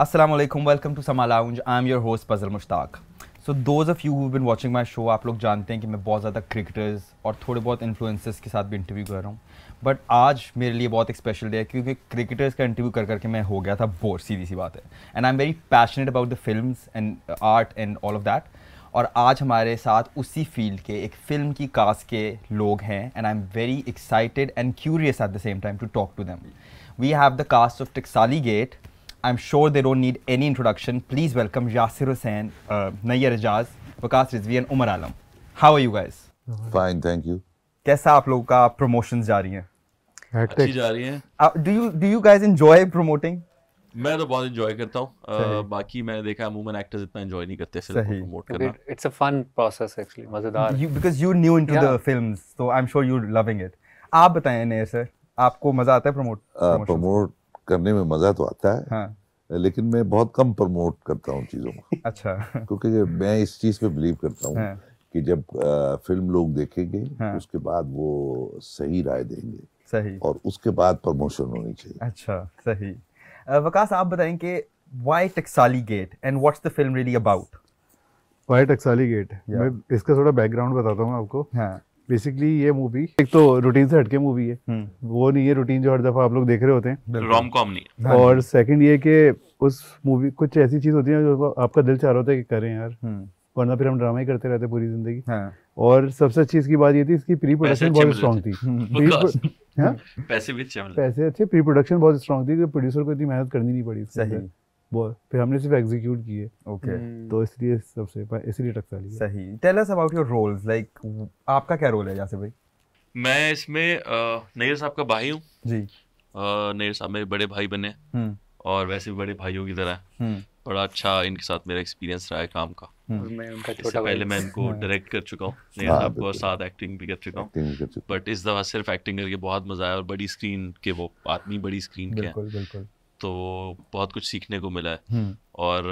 Aslam welcome to समाउंज I am your host पज़ल Mushtaq so So of you you watching my show आप लोग जानते हैं कि मैं बहुत ज़्यादा क्रिकेटर्स और थोड़े बहुत इन्फ्लुएंसर्स के साथ भी इंटरव्यू कर रहा हूँ बट आज मेरे लिए बहुत एक स्पेशल डे है क्योंकि क्रिकेटर्स का इंटरव्यू कर करके मैं हो गया था बोर सीधी सी बात है and I am very passionate about the film and art and all of that और आज हमारे साथ उसी फील्ड के एक फिल्म की कास्ट के लोग हैं and I am very excited and curious at the same time to talk to them we have the cast of Taxali gate I'm sure they don't need any introduction. Please welcome Yasir Hussain, uh, Nayyar Ajaz, Vikas Rizvi and Umar Alam. How are you guys? Fine, thank you. कैसा आप लोगों का promotions जा रही हैं? अच्छी जा रही हैं। Do you do you guys enjoy promoting? मैं तो बहुत एंजॉय करता हूँ बाकी मैंने देखा अमूमन एक्टर्स इतना एंजॉय नहीं करते फिल्म प्रमोट करना it's a fun process actually मजेदार because you new into the films so I am sure you loving it आप बताएं नए सर आपको मजा आता है प्रमोट प्रमोट करने में मजा तो आता है हाँ। लेकिन मैं बहुत कम प्रमोट करता हूँ चीज़ों को अच्छा क्योंकि मैं इस चीज़ पे बिलीव करता हूँ हाँ। कि जब फिल्म लोग देखेंगे हाँ। उसके बाद वो सही राय देंगे सही और उसके बाद प्रमोशन होनी चाहिए अच्छा सही वकास आप बताएं कि why Taxali gate and what's the film really about why Taxali gate मैं इसका थोड़ा बैकग्राउंड बताता हूँ आपको हाँ. बेसिकली ये मूवी एक तो रूटीन से हटके मूवी है हम्म। वो नहीं है रूटीन जो हर दफा आप लोग देख रहे होते हैं रोम कॉम नहीं हाँ। और सेकंड ये कि उस मूवी कुछ ऐसी चीज होती है जो आपका दिल चाह रहा होता है कि करें यार हम्म। वरना फिर हम ड्रामा ही करते रहते पूरी जिंदगी हाँ। और सबसे अच्छी इसकी बात ये थी इसकी प्री प्रोडक्शन बहुत स्ट्रॉन्ग थी हाँ? पैसे भी पैसे अच्छे प्री प्रोडक्शन बहुत स्ट्रॉन्ग थी प्रोड्यूसर को इतनी मेहनत करनी नहीं पड़ी सही वो फिर हमने सिर्फ एग्जीक्यूट किए ओके hmm. तो इसलिए सबसे इसलिए टक्कर ली सही tell us about your roles like आपका क्या रोल है जैसे भाई मैं इसमें नेहर साहब का भाई हूँ जी नेहर साहब मेरे बड़े भाई बने hmm. और वैसे भी बड़े भाइयों की तरह hmm. बड़ा अच्छा इनके साथ मेरा एक्सपीरियंस रहा है काम का छोटा पहले मैं इनको डायरेक्ट कर चुका हूँ नैयर साहब को साथ एक्टिंग भी कर चुका हूँ बट इस दफा सिर्फ एक्टिंग करके बहुत मजा आया और बड़ी स्क्रीन के वो आदमी बड़ी स्क्रीन के तो बहुत कुछ सीखने को मिला है हम्म। और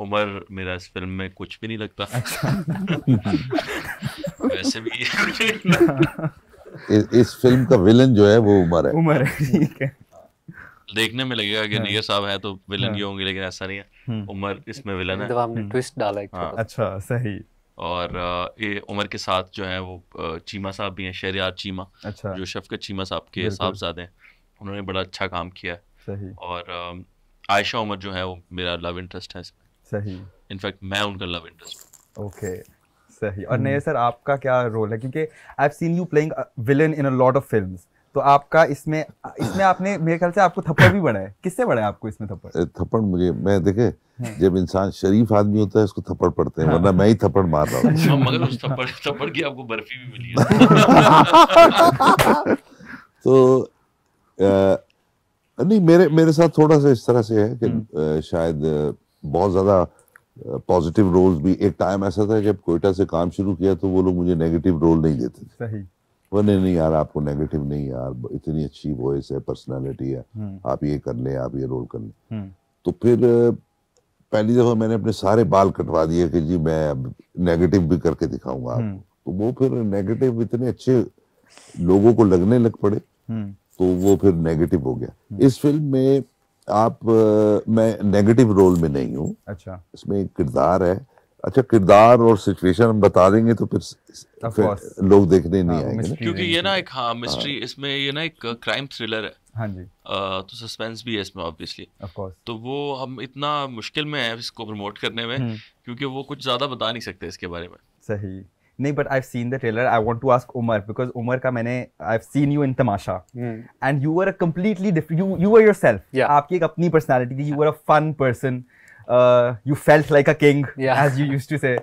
उमर मेरा इस फिल्म में कुछ भी नहीं लगता अच्छा। वैसे भी इस, इस फिल्म का विलन जो है वो उमर है उमर है ठीक है देखने में लगेगा कि हाँ। नियर साहब है तो विलन ही हाँ। होंगे लेकिन ऐसा नहीं है हम्म। उमर इसमें विलन है तो आपने ट्विस्ट डाला है हाँ। अच्छा सही और ये उमर के साथ जो है वो चीमा साहब भी हैं शहरियार चीमा अच्छा। जो शफकत चीमा साहब के साहबजादे हैं उन्होंने बड़ा अच्छा काम किया है सही और आयशा उमर जो है वो मेरा लव इंटरेस्ट है सही इनफैक्ट मैं उनका लव इंटरेस्ट ओके सही और हम्म। नया सर आपका क्या रोल है क्योंकि I have seen you playing villain in a lot of films तो आपका इसमें इसमें आपने मेरे ख्याल से आपको थप्पड़ भी बड़ा है किससे बड़ा है आपको इसमें थप्पड़ थप्पड़ मुझे मैं देखे हाँ। जब इंसान शरीफ आदमी होता है उसको थप्पड़ पड़ते हैं हाँ। वरना मैं ही थप्पड़ मार रहा हूँ हाँ, मगर उस थप्पड़ थप्पड़ की आपको बर्फी भी मिली है तो नहीं मेरे मेरे साथ थोड़ा सा इस तरह से है कि हम्म। शायद बहुत ज्यादा पॉजिटिव रोल्स भी एक टाइम ऐसा था जब कोयटा से काम शुरू किया तो वो लोग मुझे नेगेटिव रोल नहीं देते थे वो नहीं नहीं यार आपको नेगेटिव नहीं यार इतनी अच्छी वॉइस है पर्सनालिटी है हम्म। आप ये कर ले आप ये रोल कर ले हम्म। तो फिर पहली दफा मैंने अपने सारे बाल कटवा दिए कि जी मैं अब नेगेटिव भी करके दिखाऊंगा आपको तो वो फिर नेगेटिव इतने अच्छे लोगों को लगने लग पड़े तो वो फिर नेगेटिव हो गया हम्म। इस फिल्म में आप मैं नेगेटिव रोल में नहीं हूँ अच्छा इसमें किरदार है अच्छा किरदार और सिचुएशन हम बता देंगे तो फिर, फिर लोग देखने नहीं हाँ, आएंगे क्योंकि ये ना एक हाँ मिस्ट्री हाँ। इसमें ये ना एक क्राइम थ्रिलर है हाँ जी आ, तो सस्पेंस भी है इसमें ऑब्वियसली तो वो हम इतना मुश्किल में है इसको प्रमोट करने में हम्म। क्योंकि वो कुछ ज्यादा बता नहीं सकते इसके बारे में सही नहीं but I seen the trailer I want to ask Umar because Umar का मैंने I seen you in Tamasha and you are a completely you are yourself आपकी एक अपनी पर्सनैलिटी थी you are a fun person you felt like a king as you use to say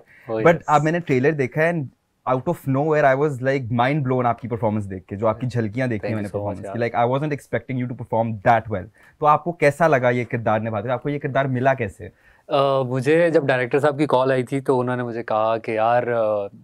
but अब मैंने trailer देखा है and out of nowhere I was like mind blown आपकी performance देख के जो आपकी झलकियां देखी मैंने परफॉर्मेंस की like I was not expecting you to perform that well तो आपको कैसा लगा ये किरदार निभाते आपको ये किरदार मिला कैसे मुझे जब डायरेक्टर साहब की कॉल आई थी तो उन्होंने मुझे कहा कि यार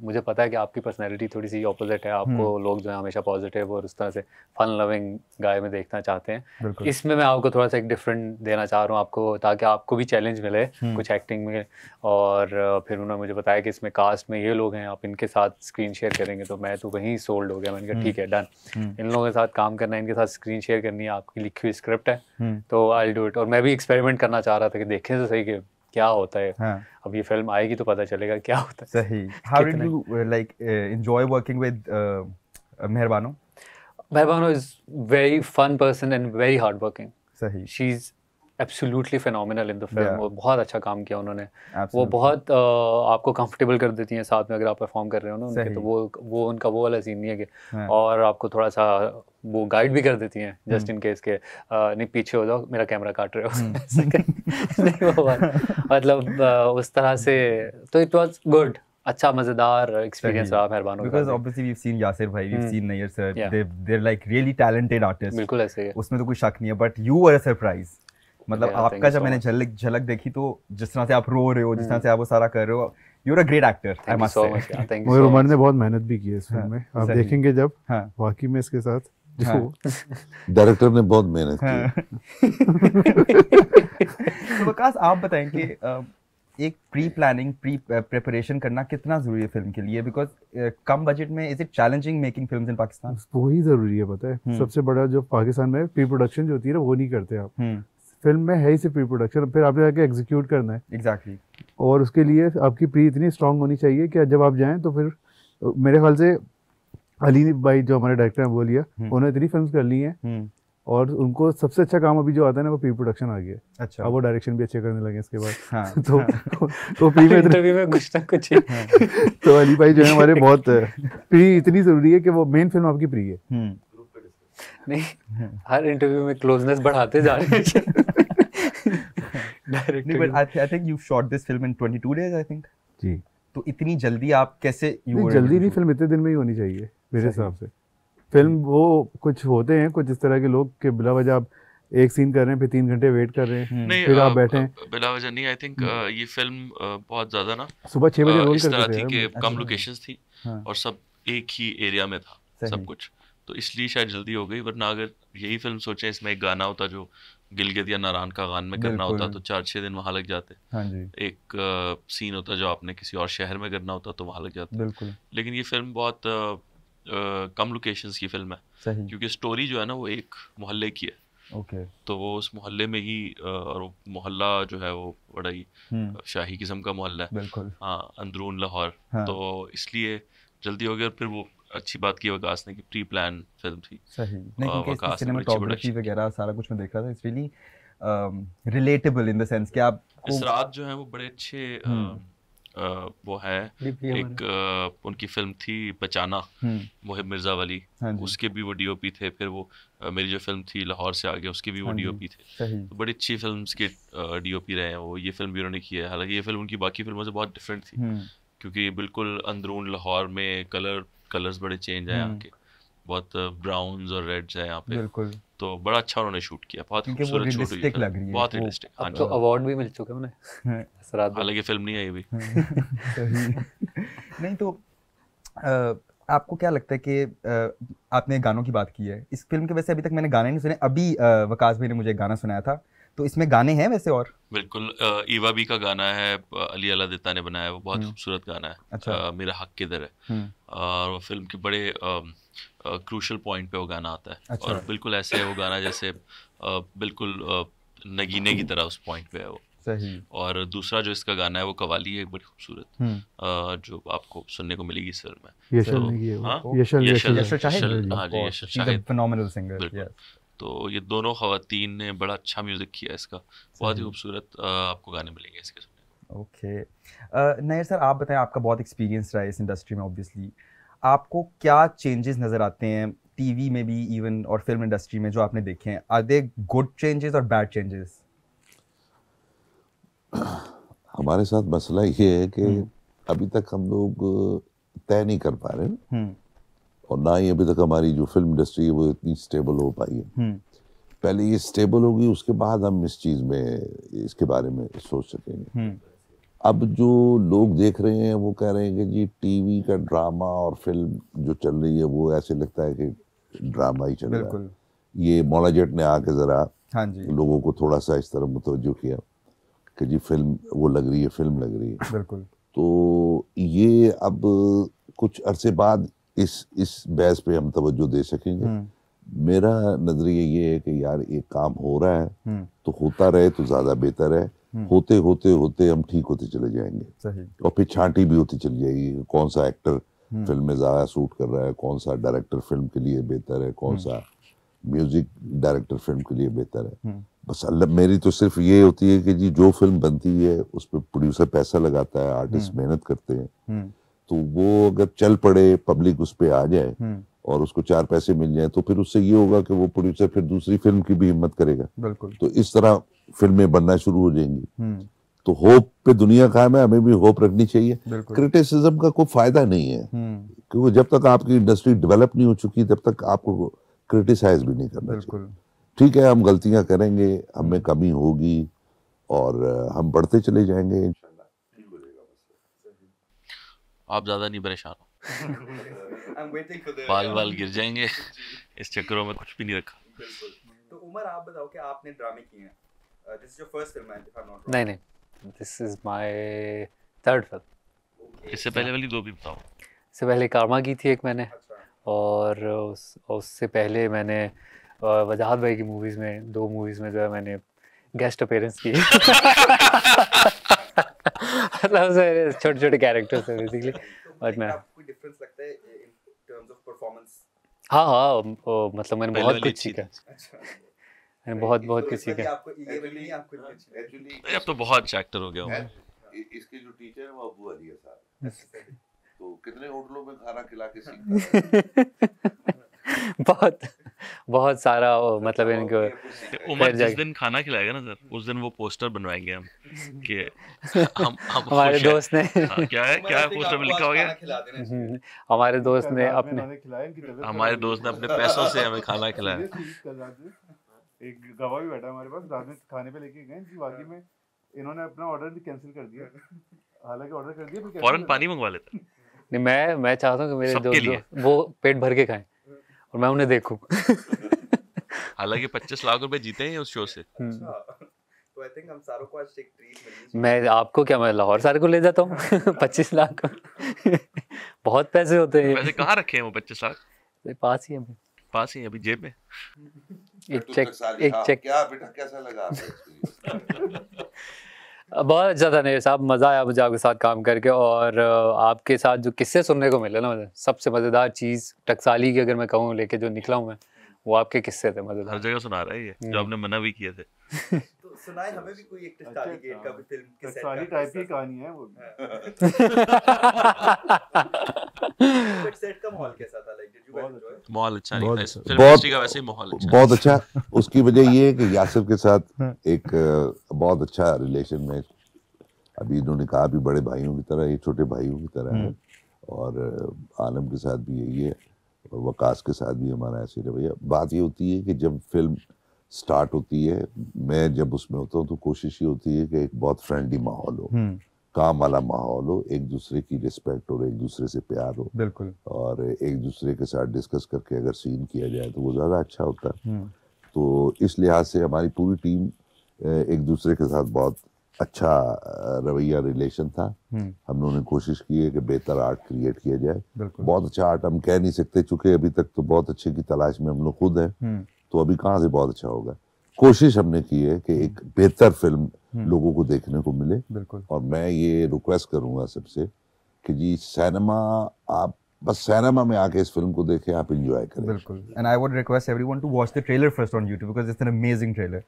मुझे पता है कि आपकी पर्सनैलिटी थोड़ी सी ऑपोजिट है आपको हम्म। लोग जो है हमेशा पॉजिटिव और उस तरह से फन लविंग गाय में देखना चाहते हैं इसमें मैं आपको थोड़ा सा एक डिफरेंट देना चाह रहा हूँ आपको ताकि आपको भी चैलेंज मिले हम्म। कुछ एक्टिंग में और फिर उन्होंने मुझे बताया कि इसमें कास्ट में ये लोग हैं आप इनके साथ स्क्रीन शेयर करेंगे तो मैं तो वहीं सोल्ड हो गया मैंने कहा हम्म। ठीक है डन इन लोगों के साथ काम करना है इनके साथ स्क्रीन शेयर करनी है आपकी लिखी हुई स्क्रिप्ट है तो आई डू इट और मैं भी एक्सपेरिमेंट करना चाह रहा था कि देखें तो सही कि क्या होता है हाँ. अब ये फिल्म आएगी तो पता चलेगा क्या होता है सही how did you like enjoy working with Mehrbano Mehrbano is very fun person and very hard working सही she is absolutely phenomenal in the film और बहुत अच्छा काम किया उन्होंने Absolutely. वो बहुत आ, आपको कंफर्टेबल कर देती हैं साथ में अगर आप परफॉर्म कर रहे हो ना उनके तो वो वो उनका वो वाला सीन नहीं है कि yeah. हाँ। और आपको थोड़ा सा वो गाइड भी कर देती हैं जस्ट इन केस के नहीं पीछे हो जाओ मेरा कैमरा काट रहे हो हम्म। मतलब उस तरह से तो इट वाज गुड अच्छा मजेदार एक्सपीरियंस रहा मेहरबान होगा because obviously we have seen Yasir भाई we have seen Nayyar sir they they are like really talented artist बिल्कुल ऐसे उसमें तो कोई शक नहीं है but you were a surprise मतलब yeah, आपका जब so. मैंने झलक झलक देखी तो जिस तरह से आप रो रहे हो जिस तरह hmm. से आप वो सारा कर रहे हो you are a great actor I must say और रोमन ने बहुत मेहनत भी की है इस फिल्म हाँ, में आप देखेंगे जब हाँ. वाकई में इसके साथ डायरेक्टर हाँ. ने बहुत मेहनत की तो विकास आप बताएं कि एक प्री प्लानिंग प्री प्रिपरेशन करना कितना जरूरी है फिल्म के लिए बिकॉज कम बजट में is it challenging making films in Pakistan वही जरूरी है पता है hmm. सबसे बड़ा जो पाकिस्तान में प्री प्रोडक्शन जो होती है ना वो नहीं करते आप hmm. फिल्म में है ही सिर्फ प्री प्रोडक्शन फिर आपने जाके एग्जीक्यूट करना है एग्जैक्टली exactly. और उसके लिए आपकी प्री इतनी स्ट्रांग होनी चाहिए कि जब आप जाएँ तो फिर मेरे ख्याल से अली भाई जो हमारे डायरेक्टर हैं वो लिया हम्म। उन्होंने इतनी फिल्म कर ली हैं हम्म। और उनको सबसे अच्छा काम अभी जो आता है ना वो प्री प्रोडक्शन आ गया अच्छा अब वो डायरेक्शन भी अच्छे करने लगे इसके बाद हाँ, तो हाँ, तो प्री में इंटरव्यू में कुछ ना कुछ हाँ, तो अली भाई जो है हमारे बहुत प्री इतनी जरूरी है कि वो मेन फिल्म आपकी प्री है हम्म। नहीं हर इंटरव्यू में क्लोजनेस बढ़ाते जा रहे हैं तो इतनी जल्दी आप कैसे जल्दी नहीं फिल्म इतने दिन में ही होनी चाहिए मेरे हिसाब से फिल्म वो कुछ होते हैं कुछ इस तरह के लोग के बिला वजह आप एक सीन कर रहे हैं फिर तीन घंटे वेट कर रहे हैं हम्म। नहीं, फिर आप बैठे हैं बिला वजह नहीं आई थिंक हम्म। ये फिल्म बहुत ज्यादा ना सुबह छह बजे रोल करते थे कि अच्छा, कम लोकेशंस हाँ। थी हाँ। और सब एक ही एरिया में था सब कुछ तो इसलिए शायद जल्दी हो गई वरना अगर यही फिल्म सोचे इसमें एक गाना होता जो गिलगित या नारान का गान में करना होता तो चार छह दिन वहां लग जाते हाँ जी एक आ, सीन होता जो आपने किसी और शहर में करना होता तो वहां लग जाते बिल्कुल लेकिन ये फिल्म बहुत आ, आ, कम लोकेशन की फिल्म है क्योंकि स्टोरी जो है ना वो एक मोहल्ले की है ओके तो वो उस मोहल्ले में ही और मोहल्ला जो है वो बड़ा ही हम्म। शाही किस्म का मोहल्ला है बिल्कुल हाँ अंदरून लाहौर हाँ। तो इसलिए जल्दी हो गया और फिर वो अच्छी बात की वकास ने कि प्री प्लान फिल्म थी सही नहीं सिनेमाटोग्राफी वगैरह सारा कुछ मैं देख रहा था it's really relatable in the sense कि आप रात जो है वो बड़े अच्छे Uh, वो है एक uh, उनकी फिल्म थी बचाना हम्म। मोहिब मिर्जा वाली हाँ उसके भी वो डीओपी थे फिर वो uh, मेरी जो फिल्म थी लाहौर से आगे उसके भी वो डीओपी हाँ थे तो बड़ी अच्छी फिल्म के डीओपी रहे हैं वो ये फिल्म भी उन्होंने की है हालांकि ये फिल्म उनकी बाकी फिल्मों से बहुत डिफरेंट थी हम्म। क्योंकि बिल्कुल अंदरून लाहौर में कलर कलर्स बड़े चेंज हम्म। आए यहाँ बहुत ब्राउन और रेड है यहाँ पे बिल्कुल तो बड़ा अच्छा उन्होंने शूट किया बहुत खूबसूरत शूट हुई लग रही है बहुत रियलिस्टिक हाँ तो अवार्ड भी मिल चुके उन्हें हाँ। हालांकि फिल्म नहीं आई अभी नहीं तो आपको क्या लगता है कि आपने गानों की बात की है इस फिल्म के वैसे अभी तक मैंने गाने नहीं सुने अभी वकास भाई ने मुझे गाना सुनाया था तो इसमें गाने हैं वैसे और बिल्कुल ईवा बी का गाना है अली अला दत्ता ने बनाया है वो बहुत हम्म। खूबसूरत गाना है अच्छा। आ, मेरा हक किधर है हम्म। और वो फिल्म के बड़े क्रूशल पॉइंट पे वो गाना आता है अच्छा और बिल्कुल ऐसे है वो गाना जैसे बिल्कुल नगीने की तरह उस पॉइंट पे है वो सही और दूसरा जो इसका गाना है वो कवाली है बड़ी खूबसूरत हम्म। जो आपको सुनने को मिलेगी इस फिल्म में तो ये दोनों खातन ने बड़ा अच्छा म्यूजिक किया इसका बहुत ही खूबसूरत आपको गाने मिलेंगे इसके ओके नयर सर आप बताएं आपका बहुत एक्सपीरियंस रहा है इस इंडस्ट्री में ऑब्वियसली आपको क्या चेंजेस नज़र आते हैं टीवी में भी इवन और फिल्म इंडस्ट्री में जो आपने देखे हैं आर दे गुड चेंजेस और बैड चेंजेस हमारे साथ मसला ये है कि हम्म। अभी तक हम लोग तय नहीं कर पा रहे हम्म। और ना ही अभी तक हमारी जो फिल्म इंडस्ट्री है वो इतनी स्टेबल हो पाई है हम्म। पहले ये स्टेबल होगी उसके बाद हम इस चीज़ में इसके बारे में सोच सकेंगे अब जो लोग देख रहे हैं वो कह रहे हैं कि जी टीवी का ड्रामा और फिल्म जो चल रही है वो ऐसे लगता है कि ड्रामा ही चल रहा है ये मोलाजेट ने आके ज़रा हाँ जी लोगों को थोड़ा सा इस तरह मुतवजो किया कि जी फिल्म वो लग रही है फिल्म लग रही है बिल्कुल तो ये अब कुछ अरसे बाद इस इस बहस पे हम तवज्जो दे सकेंगे हम्म। मेरा नज़रिया ये है कि यार ये काम हो रहा है हम्म। तो होता रहे तो ज़्यादा बेहतर है हम्म। होते होते होते हम ठीक होते चले जाएंगे और फिर छांटी भी होती चली जाएगी कौन सा एक्टर फिल्म हम्म। में ज्यादा सूट कर रहा है कौन सा डायरेक्टर फिल्म के लिए बेहतर है कौन हम्म। सा म्यूजिक डायरेक्टर फिल्म के लिए बेहतर है बस अल्लाह मेरी तो सिर्फ ये होती है कि जी जो फिल्म बनती है उस पर प्रोड्यूसर पैसा लगाता है आर्टिस्ट मेहनत करते हैं तो वो अगर चल पड़े पब्लिक उस पर आ जाए और उसको चार पैसे मिल जाए तो फिर उससे ये होगा कि वो प्रोड्यूसर फिर दूसरी फिल्म की भी हिम्मत करेगा बिल्कुल तो इस तरह फिल्में बनना शुरू हो जाएंगी हम्म। तो होप पे दुनिया कायम है हमें भी होप रखनी चाहिए क्रिटिसिज्म का कोई फायदा नहीं है हम्म। क्योंकि जब तक आपकी इंडस्ट्री डेवलप नहीं हो चुकी तब तक आपको क्रिटिसाइज भी नहीं करना चाहिए ठीक है हम गलतियां करेंगे हमें कमी होगी और हम बढ़ते चले जाएंगे आप ज्यादा नहीं परेशान हो बाल बाल गिर जाएंगे इस चक्करों में कुछ भी नहीं रखा तो उमर आप बताओ कि आपने ड्रामे किए हैं this is your first film if I am not नहीं नहीं this is my third film इससे पहले वाली दो भी बताओ इससे पहले कारमा की थी एक मैंने अच्छा। और उससे पहले मैंने वजाहत भाई की मूवीज़ में दो मूवीज़ में जो है मैंने गेस्ट अपेयरेंस की छोटे छोटे कैरेक्टर्स हैं बेसिकली और मैं आपको डिफरेंस लगता है इन टर्म्स ऑफ परफॉर्मेंस हाँ हाँ मतलब मैंने बहुत कुछ सीखा अच्छा। मैंने बहुत बहुत तो कुछ सीखा अब तो बहुत चैक्टर अच्छा हो गया हूँ इसके जो टीचर है वो अबू अली साहब तो कितने होटलों में खाना खिला के सीखा बहुत बहुत सारा मतलब अच्छा, इनको तो उमर जिस दिन खाना खिलाएगा ना सर उस दिन वो पोस्टर बनवाएंगे हम कि हम, हम हमारे दोस्त ने हाँ, क्या है क्या पोस्टर में लिखा होगा हम्म, हमारे दोस्त ने अपने हमारे दोस्त ने अपने पैसों से हमें खाना खिलाया एक गवाह भी बैठा हमारे पास रात में खाने पे लेके गए जी वाकई हाँ। में इन्होंने अपना ऑर्डर कैंसिल कर दिया हालांकि ऑर्डर कर दिया फिर फौरन पानी मंगवा लेता नहीं मैं मैं चाहता हूँ कि मेरे दोस्त वो पेट भर के खाएं और मैं उन्हें देखूँ हालांकि पच्चीस लाख रुपए जीते हैं उस शो से हम्म। अच्छा, तो मैं आपको क्या मैं लाहौर सारे को ले जाता हूँ पच्चीस लाख बहुत पैसे होते हैं पैसे कहाँ रखे हैं वो पच्चीस लाख पास ही हमें पास ही अभी जेब में एक तो चेक एक हाँ, चेक क्या बेटा कैसा लगा बहुत अच्छा था नहीं साहब मज़ा आया मुझे आपके साथ काम करके और आपके साथ जो किस्से सुनने को मिले ना मुझे सबसे मज़ेदार चीज़ टकसाली की अगर मैं कहूँ लेके जो निकला हूँ मैं वो आपके किस्से थे मज़ेदार हर जगह सुना रहा है ये जो हम्म। आपने मना भी किए थे सुना अच्छा, हमें भी कोई एक गेट अच्छा, का हाँ। भी फिल्म के सेट का टाइप की कहानी है वो हाँ। अच्छा। बहुत अच्छा उसकी वजह ये है कि यासिर के साथ हाँ। एक बहुत अच्छा रिलेशन में अभी इन्होंने कहा भी बड़े भाइयों की तरह ये छोटे भाइयों की तरह है और आलम के साथ भी यही है वकास के साथ भी हमारा ऐसे रवैया बात ये होती है कि जब फिल्म स्टार्ट होती है मैं जब उसमें होता हूँ तो कोशिश ये होती है कि एक बहुत फ्रेंडली माहौल हो हम्म। काम वाला माहौल हो एक दूसरे की रिस्पेक्ट और एक दूसरे से प्यार हो बिल्कुल और एक दूसरे के साथ डिस्कस करके अगर सीन किया जाए तो वो ज़्यादा अच्छा होता है हम्म। तो इस लिहाज से हमारी पूरी टीम एक दूसरे के साथ बहुत अच्छा रवैया रिलेशन था हम लोगों ने कोशिश की है कि बेहतर आर्ट क्रिएट किया जाए बहुत अच्छा आर्ट हम कह नहीं सकते चूंकि अभी तक तो बहुत अच्छे की तलाश में हम लोग खुद हैं हम्म। तो अभी कहाँ से बहुत अच्छा होगा कोशिश हमने की है कि एक हम्म। बेहतर फिल्म हम्म। लोगों को देखने को मिले बिल्कुल और मैं ये रिक्वेस्ट करूंगा सबसे कि जी सिनेमा आप बस सिनेमा में आके इस फिल्म को देखें आप एंजॉय करें बिल्कुल and I would request everyone to watch the trailer first on YouTube because it's an amazing trailer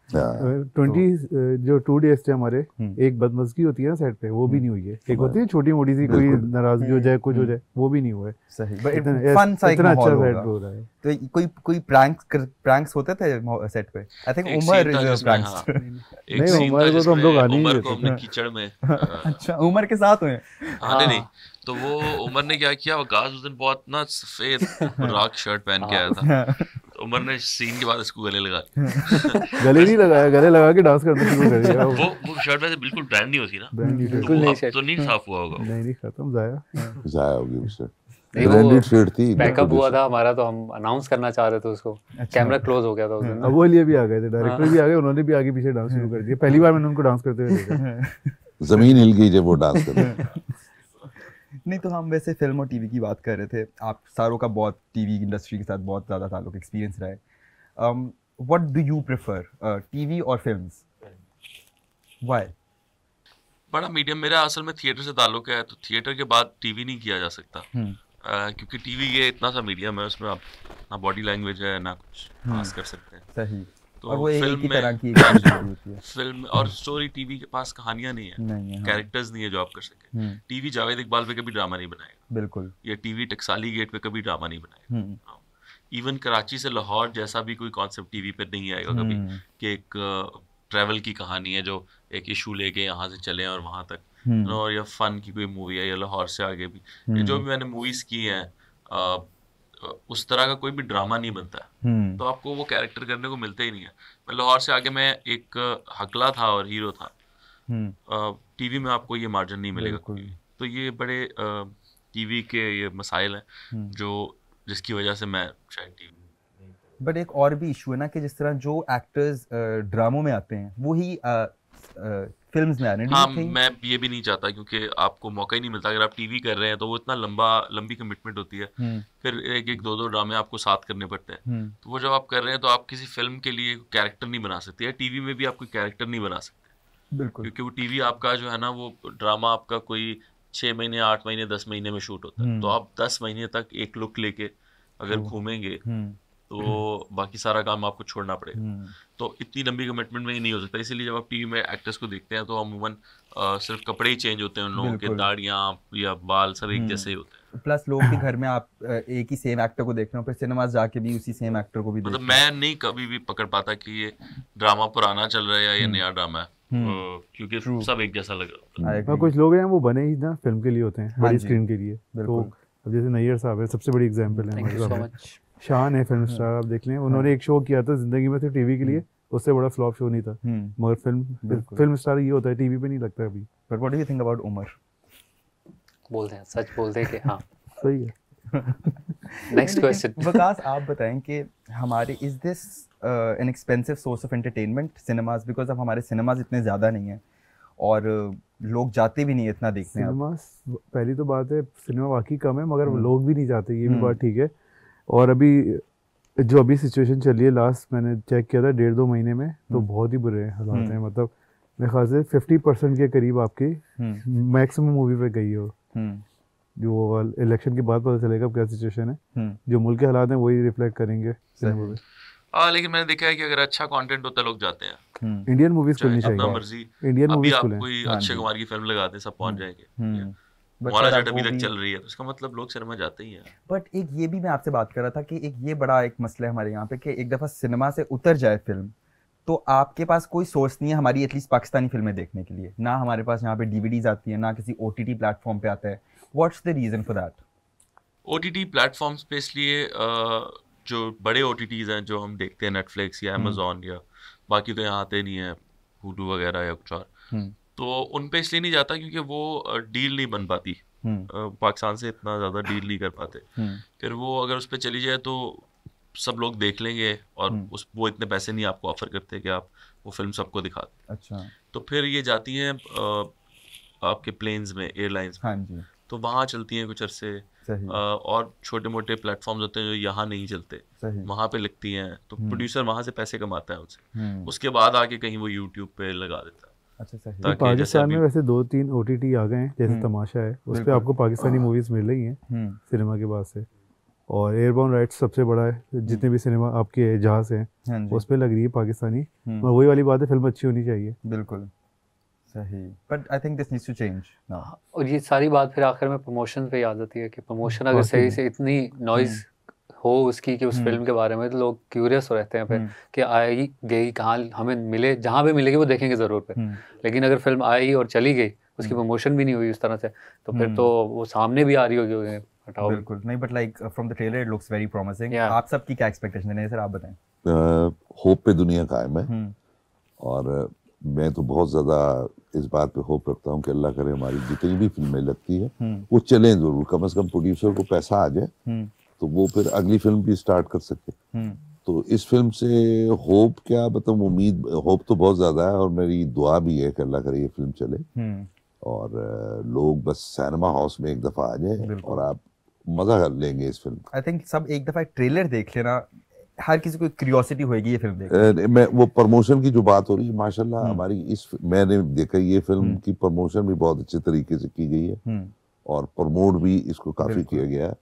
20 जो 2 डेज थे हमारे hmm. एक बदमस्की होती है ना सेट पे वो भी hmm. नहीं हुई है एक hmm. होती है छोटी मोटी सी कोई नाराजगी हो जाए कुछ हो जाए वो भी नहीं हुआ है सही बट फन साइकिल अच्छा सेट हो रहा है तो कोई कोई प्रैंक्स प्रैंक्स होते थे सेट पे I think Umar is a pranks नहीं उमर को तो हम लोग आने उमर को हमने कीचड़ में हाँ। अच्छा उमर के साथ हुए हां नहीं हाँ। तो वो उमर ने क्या किया वकास उस दिन बहुत ना सफेद राख शर्ट पहन के आया था हाँ। तो उमर ने सीन के बाद इसको गले लगा गले नहीं लगाया गले लगा के डांस करना शुरू कर दिया वो वो शर्ट वैसे बिल्कुल ब्रांड नहीं होती ना तो बिल्कुल नहीं शर्ट तो नहीं साफ हुआ होगा नहीं नहीं खत्म जाया जाया होगी उससे बैकअप हुआ था हमारा तो हम अनाउंस करना चाह रहे थे उसको कैमरा अच्छा। क्लोज हो गया था उस दिन अब वो लिए भी आ गए थे डायरेक्टर हाँ। भी आ गए उन्होंने भी आगे पीछे डांस शुरू कर दिया पहली बार मैंने उनको डांस करते हुए देखा जमीन हिल गई जब वो डांस कर रहे नहीं तो हम वैसे फिल्म और टीवी की बात कर रहे थे आप सारों का बहुत टीवी इंडस्ट्री के साथ बहुत ज़्यादा ताल्लुक एक्सपीरियंस रहा है what do you prefer TV और फिल्म वाई बड़ा मीडियम मेरा असल में थिएटर से ताल्लुक है तो थिएटर के बाद टीवी नहीं किया जा सकता हम्म। Uh, क्योंकि टीवी ये इतना सा मीडियम है उसमें आप ना बॉडी लैंग्वेज है ना कुछ पास हम्म। कर सकते हैं सही तो और वो फिल्म में तरह की फिल्म और स्टोरी हम्म। टीवी के पास कहानियां नहीं है कैरेक्टर्स नहीं हाँ। नहीं है जो आप कर सके टीवी हम्म। जावेद इकबाल पे कभी ड्रामा नहीं बनाएगा बिल्कुल या टीवी टक्साली गेट पे कभी ड्रामा नहीं बनाएगा इवन हम्म। हाँ। कराची से लाहौर जैसा भी कोई कॉन्सेप्ट टीवी पर नहीं आएगा कभी कि एक ट्रेवल की कहानी है जो एक इशू लेके यहाँ से चले और वहां तक और या फन की कोई मूवी है या लाहौर से आगे भी जो भी मैंने मूवीज की है उस तरह का कोई भी ड्रामा नहीं बनता है हम्म। तो आपको वो कैरेक्टर करने को मिलते ही नहीं है मैं लाहौर से आगे मैं एक हकला था और हीरो था टीवी हम्म। में आपको ये मार्जिन नहीं मिलेगा तो ये बड़े टीवी के ये मसाइल हैं हम्म। जो जिसकी वजह से मैं शायद टीवी बट एक और भी इशू है ना कि जिस तरह जो एक्टर्स ड्रामों में आते हैं वो ही फिल्म्स में आने हाँ, मैं ये भी नहीं चाहता क्योंकि आपको मौका ही नहीं मिलता अगर आप टीवी कर रहे हैं तो वो इतना लंबा लंबी कमिटमेंट होती है हम्म। फिर एक एक दो दो ड्रामे आपको साथ करने पड़ते हैं हम्म। तो वो जब आप कर रहे हैं तो आप किसी फिल्म के लिए कैरेक्टर नहीं बना सकते या टीवी में भी आप कोई कैरेक्टर नहीं बना सकते बिल्कुल क्योंकि वो टीवी आपका जो है ना वो ड्रामा आपका कोई छः महीने आठ महीने दस महीने में शूट होता है हम्म। तो आप दस महीने तक एक लुक लेके अगर घूमेंगे तो हम्म। बाकी सारा काम आपको छोड़ना पड़ेगा हम्म। तो इतनी लंबी कमिटमेंट में ही नहीं हो सकता इसीलिए जब आप टीवी में एक्टर्स को देखते हैं तो अमूमन सिर्फ कपड़े ही चेंज होते हैं उन लोगों के दाढ़ियाँ या बाल सब एक जैसे ही हम्म। होते हैं प्लस लोग के घर में आप एक ही सेम एक्टर को देख रहे हो फिर सिनेमा जाके भी उसी सेम एक्टर को भी मतलब मैं नहीं कभी भी पकड़ पाता कि ये ड्रामा पुराना चल रहा है या ये नया ड्रामा है क्योंकि सब एक जैसा लग रहा है कुछ लोग हैं वो बने ही ना फिल्म के लिए होते हैं बड़ी हाँ स्क्रीन के लिए तो जैसे नैयर साहब है सबसे बड़ी एग्जाम्पल है शान है फिल्म हाँ। स्टार आप देख लें हाँ। उन्होंने एक शो किया था जिंदगी में सिर्फ टीवी के लिए हम्म। उससे बड़ा फ्लॉप शो नहीं था हम्म। मगर फिल्म फिल्म स्टार ये होता है टीवी पे नहीं लगता अभी but what do you think about Umar बोल दें सच बोल दें कि हाँ सही है नेक्स्ट क्वेश्चन विकास आप बताएं कि हमारे is this an expensive source of entertainment cinemas because अब हमारे सिनेमाज इतने ज़्यादा नहीं हैं और uh, लोग जाते भी नहीं इतना देखने सिनेमा पहली तो बात है सिनेमा वाकई कम है मगर हम्म। लोग भी नहीं जाते ये भी बात ठीक है और अभी जो अभी सिचुएशन चल रही है लास्ट मैंने चेक किया था डेढ़ दो महीने में तो हम्म। बहुत ही बुरे हालात हम्म। हैं मतलब मेरे ख्याल से फिफ्टी परसेंट के करीब आपकी मैक्सिमम मूवी पे गई हो हम्म। जो इलेक्शन के बाद पता चलेगा क्या सिचुएशन है जो मुल्क के हालात हैं वही रिफ्लेक्ट करेंगे आ, हाँ, लेकिन मैंने देखा है कि अगर अच्छा कंटेंट होता लोग जाते हैं इंडियन मूवीज खुलनी चाहिए मर्जी इंडियन मूवीज आप कोई हाँ अक्षय कुमार की फिल्म लगा दें सब पहुंच जाएंगे बट मतलब एक ये भी मैं आपसे बात कर रहा था कि एक ये बड़ा एक मसला है हमारे यहाँ पे कि एक दफ़ा सिनेमा से उतर जाए फिल्म तो आपके पास कोई सोर्स नहीं है हमारी एटलीस्ट पाकिस्तानी फिल्में देखने के लिए ना हमारे पास यहाँ पे डीवीडीज आती है ना किसी ओटीटी प्लेटफॉर्म पे आता है what's the reason for that O T T platforms पे इसलिए जो बड़े ओ हैं जो हम देखते हैं नेटफ्लिक्स या अमेजोन हम्म। या बाकी तो यहाँ आते नहीं है वगैरह या कुछ और हम्म। तो उन पर इसलिए नहीं जाता क्योंकि वो डील नहीं बन पाती हम्म। पाकिस्तान से इतना ज़्यादा डील नहीं कर पाते हम्म। फिर वो अगर उस पर चली जाए तो सब लोग देख लेंगे और हम्म। उस वो इतने पैसे नहीं आपको ऑफर करते कि आप वो फिल्म सबको दिखा दें अच्छा तो फिर ये जाती हैं आपके प्लेन्स में एयरलाइंस हाँ जी तो वहाँ चलती हैं कुछ अरसे और छोटे मोटे प्लेटफॉर्म्स होते हैं जो यहाँ नहीं चलते वहाँ पे लिखती हैं तो प्रोड्यूसर वहाँ से पैसे कमाता है उनसे उसके बाद आके कहीं वो यूट्यूब पे लगा देता है अच्छा, अच्छा, अच्छा तो पाकिस्तान तो में वैसे दो तीन ओ आ गए हैं जैसे हम्म। तमाशा है उस पर आपको पाकिस्तानी मूवीज़ हाँ। मिल रही हैं हम्म। सिनेमा के बाद से और एयरबाउंड राइट्स सबसे बड़ा है जितने हम्म। भी सिनेमा आपके जहाज हैं हाँ उस पर लग रही है पाकिस्तानी और वही वाली बात है फिल्म अच्छी होनी चाहिए बिल्कुल सही but I think this needs to change और ये सारी बात फिर आखिर में प्रमोशन पे याद आती है कि प्रमोशन अगर सही से इतनी नॉइज़ हो उसकी कि उस हम्म। फिल्म के बारे में तो लोग क्यूरियस रहते हैं फिर हम्म। कि आएगी गई कहाँ हमें मिले जहाँ भी मिलेगी वो देखेंगे ज़रूर पे हम्म। लेकिन अगर फिल्म आई और चली गई उसकी प्रमोशन भी नहीं हुई उस तरह से तो फिर तो वो सामने भी आ रही होगी बिल्कुल नहीं but like from the trailer it looks very promising आप सब की क्या एक्सपेक्टेशन है सर आप बताएं होप uh, पे दुनिया कायम है और uh, मैं तो बहुत ज़्यादा इस बात पे होप रखता हूँ कि अल्लाह करे हमारी जितनी भी फिल्में लगती है वो चलें जरूर कम से कम प्रोड्यूसर को पैसा आ जाए तो वो फिर अगली फिल्म भी स्टार्ट कर सके हम्म। तो इस फिल्म से होप क्या मतलब उम्मीद होप तो बहुत ज्यादा है और मेरी दुआ भी है कि अल्लाह करे ये फिल्म चले हम्म। और लोग बस सिनेमा हाउस में एक दफा आ जाए और आप मजा कर लेंगे इस फिल्म आई थिंक सब एक दफा एक ट्रेलर देख लेना हर किसी को क्यूरियोसिटी होगी ये फिल्म देखने मैं वो प्रमोशन की जो बात हो रही है माशाल्लाह हम्म। हमारी इस मैंने देखा ये फिल्म की प्रमोशन भी बहुत अच्छे तरीके से की गई है और प्रमोट भी इसको काफी किया गया है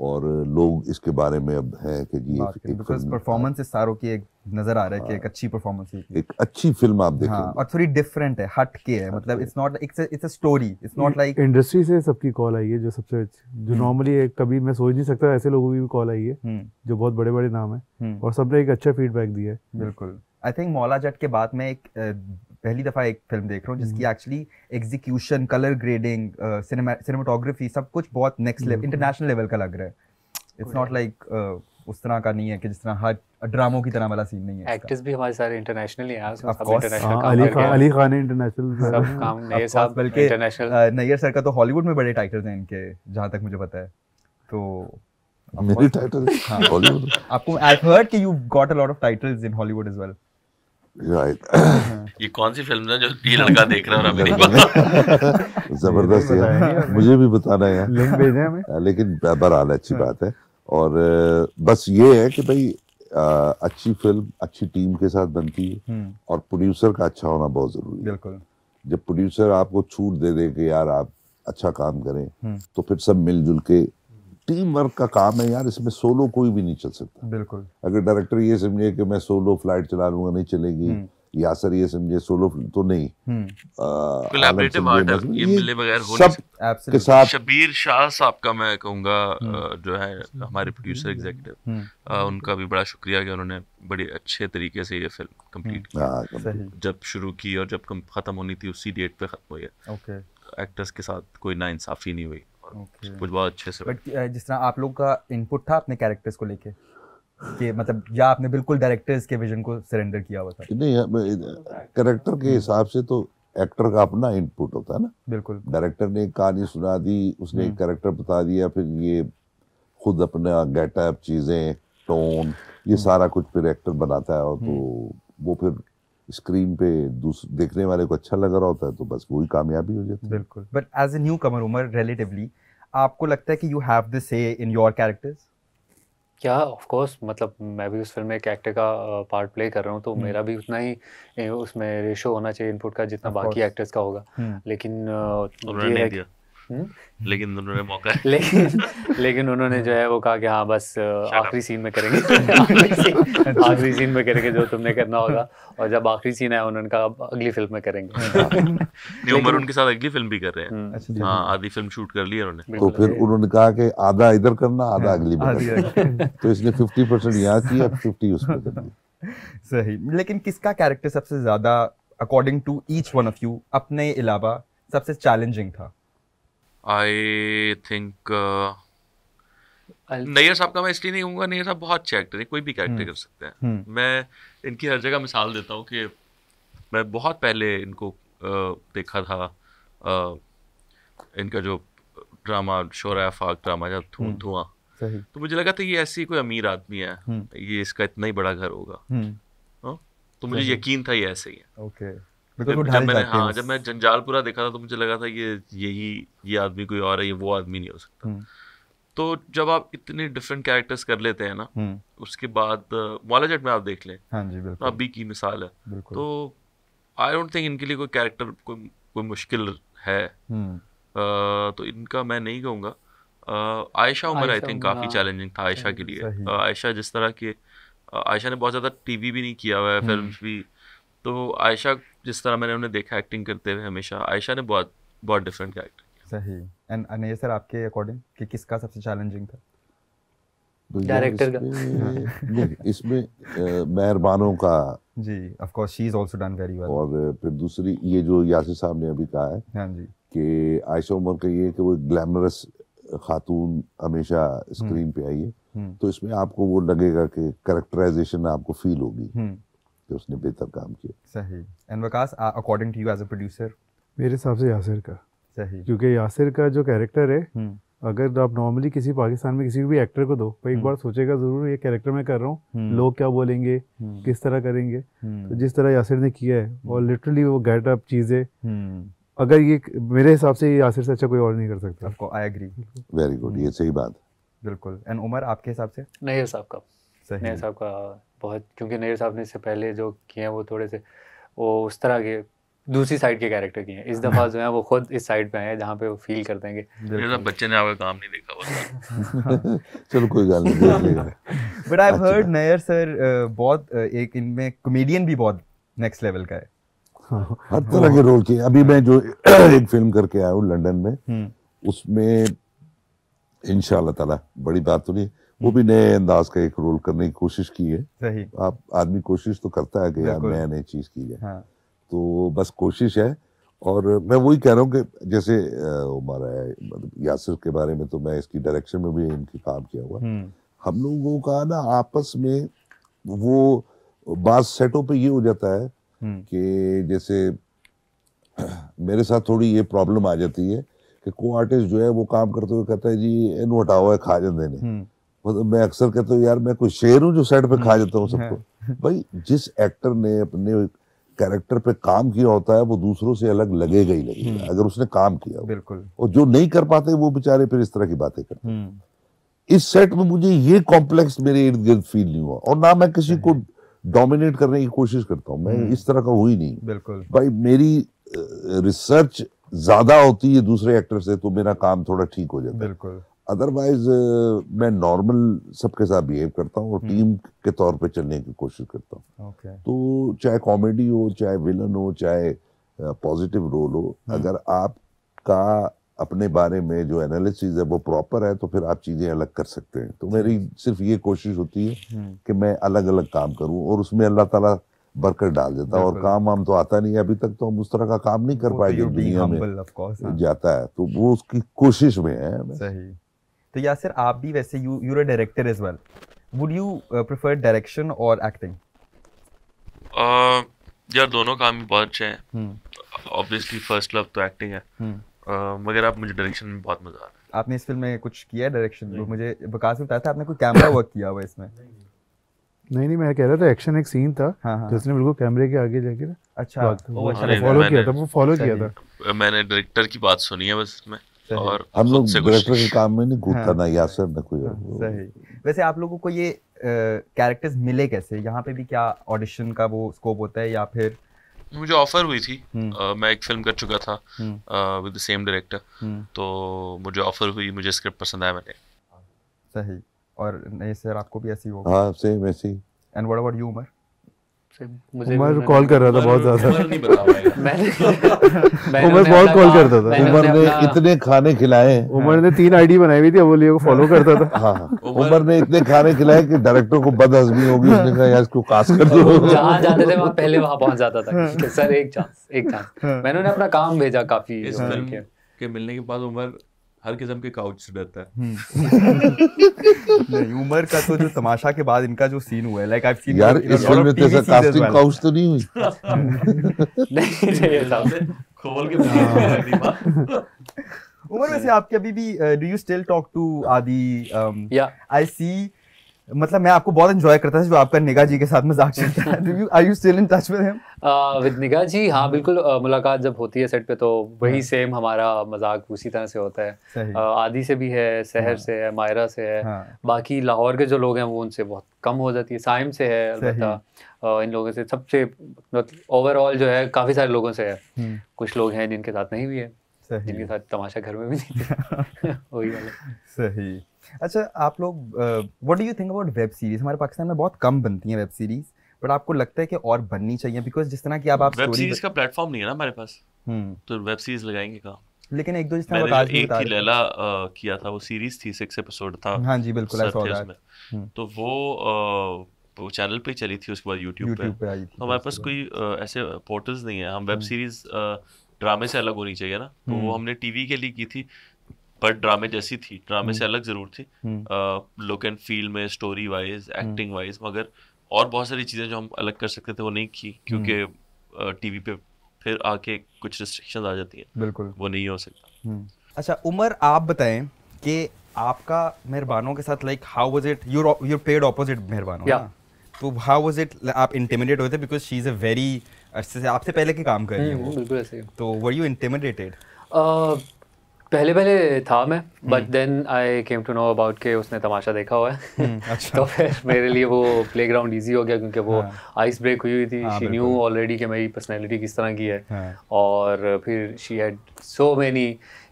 और लोग इसके बारे में अब हैं कि जी परफॉर्मेंस इस सारों की एक नजर आ रहा है कि हाँ। एक अच्छी परफॉर्मेंस है एक अच्छी फिल्म आप देखें हाँ, और थोड़ी डिफरेंट है हट के है मतलब it's not it's it's a story it's not like industry से सबकी कॉल आई है जो सबसे जो नॉर्मली हम्म। कभी मैं सोच नहीं सकता ऐसे लोगों की भी कॉल आई है हम्म। जो बहुत बड़े बड़े नाम है हम्म। और सबने एक अच्छा फीडबैक दिया है बिल्कुल आई थिंक मौला जट के बाद में एक पहली दफ़ा एक फिल्म देख रहा हूँ जिसकी actually execution colour grading cinematography सब कुछ बहुत नेक्स्ट लेवल इंटरनेशनल लेवल का लग रहा है इट्स नॉट लाइक उस तरह का नहीं है कि जिस तरह हर ड्रामों की तरह वाला सीन नहीं है एक्टर्स भी हमारे सारे इंटरनेशनल ही हैं ऑफ हाँ, कोर्स अली खान अली खान ने इंटरनेशनल सब काम नैयर साहब बल्कि इंटरनेशनल uh, नैयर सर का तो हॉलीवुड में बड़े टाइटल्स हैं इनके जहां तक मुझे पता है तो मेरी टाइटल हॉलीवुड आपको आई हर्ड कि you got a lot of titles in Hollywood as well right ये कौन सी फिल्म है जो ये लड़का देख रहा है जबरदस्त है मुझे भी बताना है लिंक भेजें हमें लेकिन बहरहाल अच्छी हाँ। बात है और बस ये है कि भाई अच्छी फिल्म अच्छी टीम के साथ बनती है हम्म। और प्रोड्यूसर का अच्छा होना बहुत जरूरी है जब प्रोड्यूसर आपको छूट दे दे कि यार आप अच्छा काम करें हम्म। तो फिर सब मिलजुल के टीम वर्क का काम है यार इसमें सोलो कोई भी नहीं चल सकता बिल्कुल अगर डायरेक्टर ये समझे कि मैं सोलो फ्लाइट चला लूंगा नहीं चलेगी हम्म। या सर ये समझे सोलो तो नहीं हम्म। के साथ शबीर शाह साहब का मैं कहूंगा हम्म। जो है हमारे प्रोड्यूसर एग्जीक्यूटिव उनका भी बड़ा शुक्रिया कि उन्होंने बड़े अच्छे तरीके से ये फिल्म कंप्लीट हाँ, की जब शुरू की और जब खत्म होनी थी उसी डेट पे खत्म हुई है एक्टर्स के साथ कोई ना इंसाफी नहीं हुई कुछ बहुत अच्छे से बट uh, जिस तरह आप लोग का इनपुट था अपने कैरेक्टर्स को लेके कि मतलब या आपने बिल्कुल डायरेक्टर्स के विजन को सरेंडर किया हुआ था नहीं कैरेक्टर uh, के hmm. हिसाब से तो एक्टर का अपना इनपुट होता है ना बिल्कुल डायरेक्टर ने कहानी सुना दी उसने एक कैरेक्टर hmm. बता दिया फिर ये खुद अपना गेटअप चीज़ें टोन ये hmm. सारा कुछ फिर एक्टर बनाता है और तो वो फिर स्क्रीन पे देखने वाले को अच्छा लग रहा होता है तो बस वही कामयाबी हो जाती है बिल्कुल but as a newcomer Umar relatively आपको लगता है कि you have this say in your characters क्या ऑफ कोर्स मतलब मैं भी उस फिल्म में एक एक्टर का पार्ट प्ले कर रहा हूँ तो hmm. मेरा भी उतना ही उसमें रेशो होना चाहिए इनपुट का जितना बाकी एक्टर्स का होगा hmm. लेकिन ये है हम्म। लेकिन उन्होंने मौका लेकिन लेकिन उन्होंने जो है वो कहा कि हाँ बस आखिरी सीन में करेंगे आखिरी सीन में करेंगे जो तुमने करना होगा और जब आखिरी सीन आया उन्होंने कहा अगली फिल्म में करेंगे हाँ। हाँ। नहीं उमर उनके साथ अगली फिल्म भी कर रहे हैं हम्म। अच्छा, हाँ आधी फिल्म शूट कर ली उन्होंने तो फिर उन्होंने कहा कि आधा इधर करना आधा हाँ। अगली में तो इसने फिफ्टी परसेंट यहाँ किया फिफ्टी उसमें कर दिया सही लेकिन किसका कैरेक्टर सबसे ज्यादा according to each one of you अपने अलावा सबसे चैलेंजिंग था आई थिंक नैयर साहब का मैं इसलिए नहीं कहूँगा नैयर साहब बहुत अच्छे एक्टर है कोई भी कैरेक्टर हम्म। कर सकते हैं हम्म। मैं इनकी हर जगह मिसाल देता हूँ कि मैं बहुत पहले इनको देखा था इनका जो ड्रामा शोरा फाक ड्रामा जब हम्म। धुआं धुआं तो मुझे लगा था ये ऐसी कोई अमीर आदमी है ये इसका इतना ही बड़ा घर होगा हाँ? तो मुझे यकीन था ये ऐसे ही है बिकॉज जब मैंने हाँ जब मैं जंजालपुरा देखा था तो मुझे लगा था ये यही ये आदमी कोई और है ये वो आदमी नहीं हो सकता हम्म। तो जब आप इतने डिफरेंट कैरेक्टर्स कर लेते हैं ना हम्म। उसके बाद मौला जट में आप देख लें हाँ जी बिल्कुल अभी की मिसाल है तो आई डोंट थिंक इनके लिए कोई कैरेक्टर कोई कोई मुश्किल है हम्म। तो इनका मैं नहीं कहूँगा आयशा उमर आई थिंक काफ़ी चैलेंजिंग था आयशा के लिए आयशा जिस तरह के आयशा ने बहुत ज़्यादा टीवी भी नहीं किया हुआ है फिल्म भी तो आयशा जिस तरह मैंने उन्हें देखा एक्टिंग करते हुए हमेशा आयशा ने बहुत बहुत डिफरेंट कैरेक्टर सही एंड अनय सर आपके अकॉर्डिंग कि किसका सबसे चैलेंजिंग था डायरेक्टर तो का नहीं इसमें मेहरबानों का ji of course she is also done very well और फिर दूसरी ये जो यासिर साहब ने अभी कहा है हां जी कि आयशा उमर का ये है कि वो ग्लैमरस खातून हमेशा स्क्रीन हम्म। पे आई है हम्म। तो इसमें आपको वो लगेगा कि करेक्टराइजेशन आपको फील होगी हम्म। उसने बेहतर काम किया सही and Waqas according to you as a producer मेरे हिसाब से यासिर का सही क्योंकि यासिर का जो कैरेक्टर है हम्म। अगर आप नॉर्मली किसी पाकिस्तान में किसी भी एक्टर को दो तो एक हम्म। बार सोचेगा जरूर ये कैरेक्टर मैं कर रहा हूँ हम्म। लोग क्या बोलेंगे किस तरह करेंगे तो जिस तरह यासिर ने किया है और लिटरली वो गेट अप चीज़ें अगर ये मेरे हिसाब से यासिर से अच्छा कोई और नहीं कर सकता आई एग्री वेरी गुड ये सही बात बिल्कुल एंड उमर आपके हिसाब से नहीं हिसाब का नैर साहब का बहुत क्योंकि नैर साहब ने इससे पहले जो किए हैं वो थोड़े से वो उस तरह के दूसरी साइड के कैरेक्टर किए हैं इस दफा जो है वो खुद इस साइड पे आए हैं जहाँ पे वो फील कर देंगे बच्चे ने आपका काम नहीं देखा चलो कोई गल नहीं but I heard Nayyar sir बहुत एक इनमें कॉमेडियन भी बहुत नेक्स्ट लेवल का है हर तरह के रोल किए अभी मैं जो हाँ। एक फिल्म करके आया हूँ लंदन में हम्म। उसमें इंशाल्लाह ताला बड़ी बात तो नहीं वो हम्म। भी नए अंदाज का एक रोल करने की कोशिश की है सही आप आदमी कोशिश तो करता है कि यार नया नई चीज की जाए हाँ। तो बस कोशिश है और मैं वही कह रहा हूँ कि जैसे हमारा मतलब यासिर के बारे में तो मैं इसकी डायरेक्शन में भी इनकी काम किया हुआ हम्म। हम लोगों का ना आपस में वो बात सेटों पे ये हो जाता है हम्म। कि जैसे मेरे साथ थोड़ी ये प्रॉब्लम आ जाती है कि को आर्टिस्ट जो है वो काम करते हुए कहता है जी इन हटाओ है खा देने मतलब मैं अक्सर कहता हूँ यार मैं कोई शेर हूँ जो सेट पे खा हम्म। जाता हूँ सबको भाई जिस एक्टर ने अपने कैरेक्टर पे काम किया होता है वो दूसरों से अलग लगेगा ही लगेगा हम्म। अगर उसने काम किया बिल्कुल और जो नहीं कर पाते वो बेचारे फिर इस तरह की बातें करते हम्म। इस सेट में मुझे ये कॉम्प्लेक्स मेरे इर्द गिर्द फील नहीं हुआ और ना मैं किसी को डोमिनेट करने की कोशिश करता हूँ मैं इस तरह का हुई नहीं बिल्कुल भाई मेरी रिसर्च ज्यादा होती है दूसरे एक्टर से तो मेरा काम थोड़ा ठीक हो जाता है बिल्कुल अदरवाइज uh, मैं नॉर्मल सबके साथ बिहेव करता हूँ और टीम हम्म। के तौर पे चलने की कोशिश करता हूँ okay. तो चाहे कॉमेडी हो चाहे विलन हो चाहे पॉजिटिव uh, रोल हो हम्म। अगर आपका अपने बारे में जो एनालिसिस है वो प्रॉपर है तो फिर आप चीज़ें अलग कर सकते हैं तो मेरी हम्म। सिर्फ ये कोशिश होती है कि मैं अलग अलग काम करूं और उसमें अल्लाह ताला बरकत डाल देता है और काम वाम तो आता नहीं है अभी तक तो हम उस तरह का काम नहीं कर तो पाए जो दुनिया में हाँ। जाता है तो वो उसकी कोशिश में है तो या सर आप भी वैसे you you are director as well would you prefer direction और एक्टिंग यार दोनों काम ही बहुत अच्छे हैं ऑब्वियसली फर्स्ट लव तो एक्टिंग है हम्म। uh, मगर आप मुझे डायरेक्शन में बहुत मजा आ रहा है आपने इस फिल्म में कुछ किया डायरेक्शन में मुझे विकास ने बताया था आपने कोई कैमरा वर्क किया हुआ इसमें नहीं नहीं मैं कह रहा था एक्शन एक सीन था हाँ हाँ। जिसने बिल्कुल कैमरे के आगे जाके अच्छा फॉलो अच्छा किया था वो फॉलो किया था मैंने डायरेक्टर की बात सुनी है बस मैं और हम लोग गृहस्थ के काम में नहीं घूटता हाँ, ना यासर ना कोई सही वैसे आप लोगों को ये कैरेक्टर्स मिले कैसे यहाँ पे भी क्या ऑडिशन का वो स्कोप होता है या फिर मुझे ऑफर हुई थी uh, मैं एक फिल्म कर चुका था विद द सेम डायरेक्टर तो मुझे ऑफर हुई मुझे स्क्रिप्ट पसंद आया मैंने सही और नहीं सर आपको भी ऐसी होगा हाँ सेम ऐसी and what about you Umar Umar call कर रहा था बहुत ज्यादा उमर बहुत कॉल करता था उमर ने इतने खाने खिलाए उमर ने तीन आईडी बनाई हुई थी अब को फॉलो करता था हाँ, हाँ। उमर ने इतने खाने खिलाए कि डायरेक्टर को बद हजमी होगी उसने कहा यार इसको कास्ट कर दो जहाँ जाते थे वहाँ पहले वहाँ पहुंच जाता था हाँ। सर एक चांस एक चांस मैंने अपना काम भेजा काफी के मिलने के बाद उमर हर किस्म के काउच से डरता है हम्म। नहीं उमर का तो जो तमाशा के बाद इनका जो सीन हुआ है लाइक आई सीन यार इस फिल्म में तेरा कास्टिंग काउच तो नहीं हुई नहीं खोल के उमर वैसे आपके अभी भी do you still talk to Adi या आई सी मतलब मैं आपको बहुत एंजॉय करता था जो आपका निगाह जी के साथ मजाक चलता है are you still in touch with him with Nigah जी हाँ बिल्कुल uh, मुलाकात जब होती है सेट पे तो वही सेम हाँ। हमारा मजाक उसी तरह से होता है uh, आदि से भी है शहर हाँ। से है मायरा से है हाँ। बाकी लाहौर के जो लोग हैं वो उनसे बहुत कम हो जाती है साइम से है अलबत्ता इन लोगों से सबसे ओवरऑल जो है काफ़ी सारे लोगों से है हम्म। कुछ लोग हैं जिनके साथ नहीं भी है जिनके साथ तमाशा घर में भी नहीं वही सही अच्छा आप लोग what do you think about web series हमारे पाकिस्तान में बहुत कम बनती हैं वेब सीरीज बट आपको लगता है कि और बननी चाहिए बिकॉज जिस तरह की आप आप वेब सीरीज का प्लेटफॉर्म नहीं है ना हमारे पास हम्म तो वेब सीरीज लगाएंगे कहाँ लेकिन एक दो जिस तरह बता एक थी लैला किया था वो सीरीज थी सिक्स एपिसोड था हाँ जी बिल्कुल ऐसा हो हम्म। तो वो वो चैनल पे चली थी उसके बाद यूट्यूब पे, पे आई थी तो हमारे पास कोई ऐसे पोर्टल्स नहीं है हम वेब सीरीज ड्रामे से अलग होनी चाहिए ना तो वो हम्म। हमने टीवी के लिए की थी पर ड्रामे जैसी थी ड्रामे हम्म। से अलग जरूर थी लुक एंड फील में स्टोरी वाइज एक्टिंग वाइज मगर और बहुत सारी चीज़ें जो हम अलग कर सकते थे वो नहीं की क्योंकि टीवी हम्म। पे फिर आके कुछ रिस्ट्रिक्शन आ जाती है बिल्कुल वो नहीं हो सकता हम्म। अच्छा उमर आप बताएं कि आपका मेहरबानों के साथ like how was it your your paired opposite Mehrbano या तो हाउ वाज इट आप इंटिमिडेट हुए थे because she is a very अच्छे से आपसे पहले के काम कर रही है वो बिल्कुल ऐसे तो वर यू इंटिमिडेटेड पहले पहले था मैं but then I came to know about के उसने तमाशा देखा हुआ है हम्म, अच्छा। तो फिर मेरे लिए वो प्ले ग्राउंड ईजी हो गया क्योंकि वो आइस हाँ। ब्रेक हुई हुई थी शी न्यू ऑलरेडी कि मेरी पर्सनैलिटी किस तरह की है हाँ। और फिर she had so many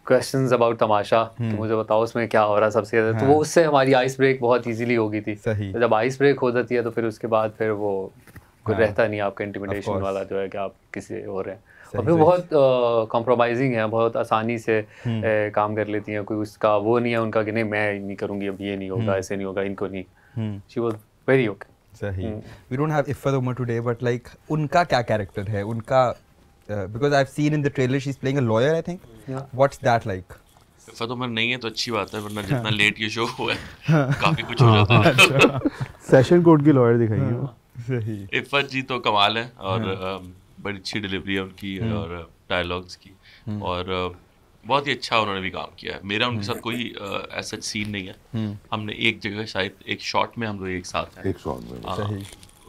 question about Tamasha तो मुझे बताओ उसमें क्या हो रहा है सबसे ज़्यादा तो वो हाँ। उससे हमारी आइस ब्रेक बहुत ईजिली हो गई थी तो जब आइस ब्रेक हो जाती है तो फिर उसके बाद फिर वो कुछ रहता नहीं आपका इंटिमिडेशन वाला जो है कि आप किसी और हैं और फिर बहुत कॉम्प्रोमाइजिंग है बहुत आसानी से हम्म। ए, काम कर लेती हैं कोई उसका वो नहीं है उनका कि नहीं मैं नहीं करूँगी अब ये नहीं होगा हम्म। ऐसे नहीं होगा इनको नहीं शी वॉज वेरी ओके सही we don't have Iffat Umar today but like उनका क्या कैरेक्टर है उनका because I have seen in the trailer she is playing a lawyer I think what's that like Iffat Umar नहीं है तो अच्छी बात है वरना जितना लेट हाँ। ये शो हुआ है हाँ। काफ़ी कुछ हो हाँ, जाता है सेशन अच्छा। कोर्ट की लॉयर दिखाई है सही इफ़त जी तो कमाल है और बड़ी अच्छी डिलीवरी है उनकी हम्म। और डायलॉग्स uh, की हम्म। और uh, बहुत ही अच्छा उन्होंने भी काम किया है मेरा उनके साथ हम्म। कोई uh, ऐसा सीन नहीं है हमने एक जगह शायद एक शॉट में हम लोग एक साथ हैं एक शॉट में हाँ।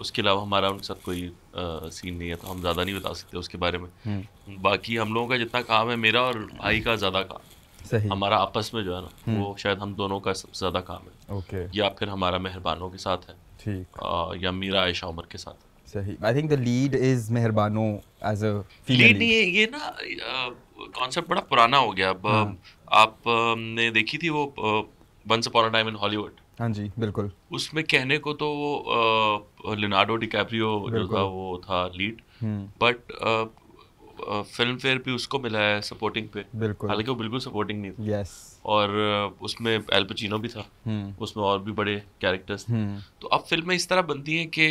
उसके अलावा हमारा उनके साथ कोई आ, सीन नहीं है तो हम ज़्यादा नहीं बता सकते उसके बारे में बाकी हम लोगों का जितना काम है मेरा और भाई का ज़्यादा काम सही हमारा आपस में जो है ना वो शायद हम दोनों का सबसे ज़्यादा काम है ओके या फिर हमारा मेहरबानों के साथ है ठीक या मीरा आयशा उमर के साथ है सही I think the lead is Mehrbano as a lead नहीं है ये ना कॉन्सेप्ट बड़ा पुराना हो गया अब हाँ. आपने देखी थी वो once upon a time in Hollywood हाँ जी बिल्कुल उसमें कहने को तो वो लिनाडो डिकैप्रियो जो था वो था लीड बट फिल्म फेयर भी उसको मिला है सपोर्टिंग पे बिल्कुल हालांकि वो बिल्कुल सपोर्टिंग नहीं था यस और उसमें एल्पचिनो भी था हम्म। उसमें और भी बड़े कैरेक्टर्स हम्म। तो अब फिल्में इस तरह बनती हैं कि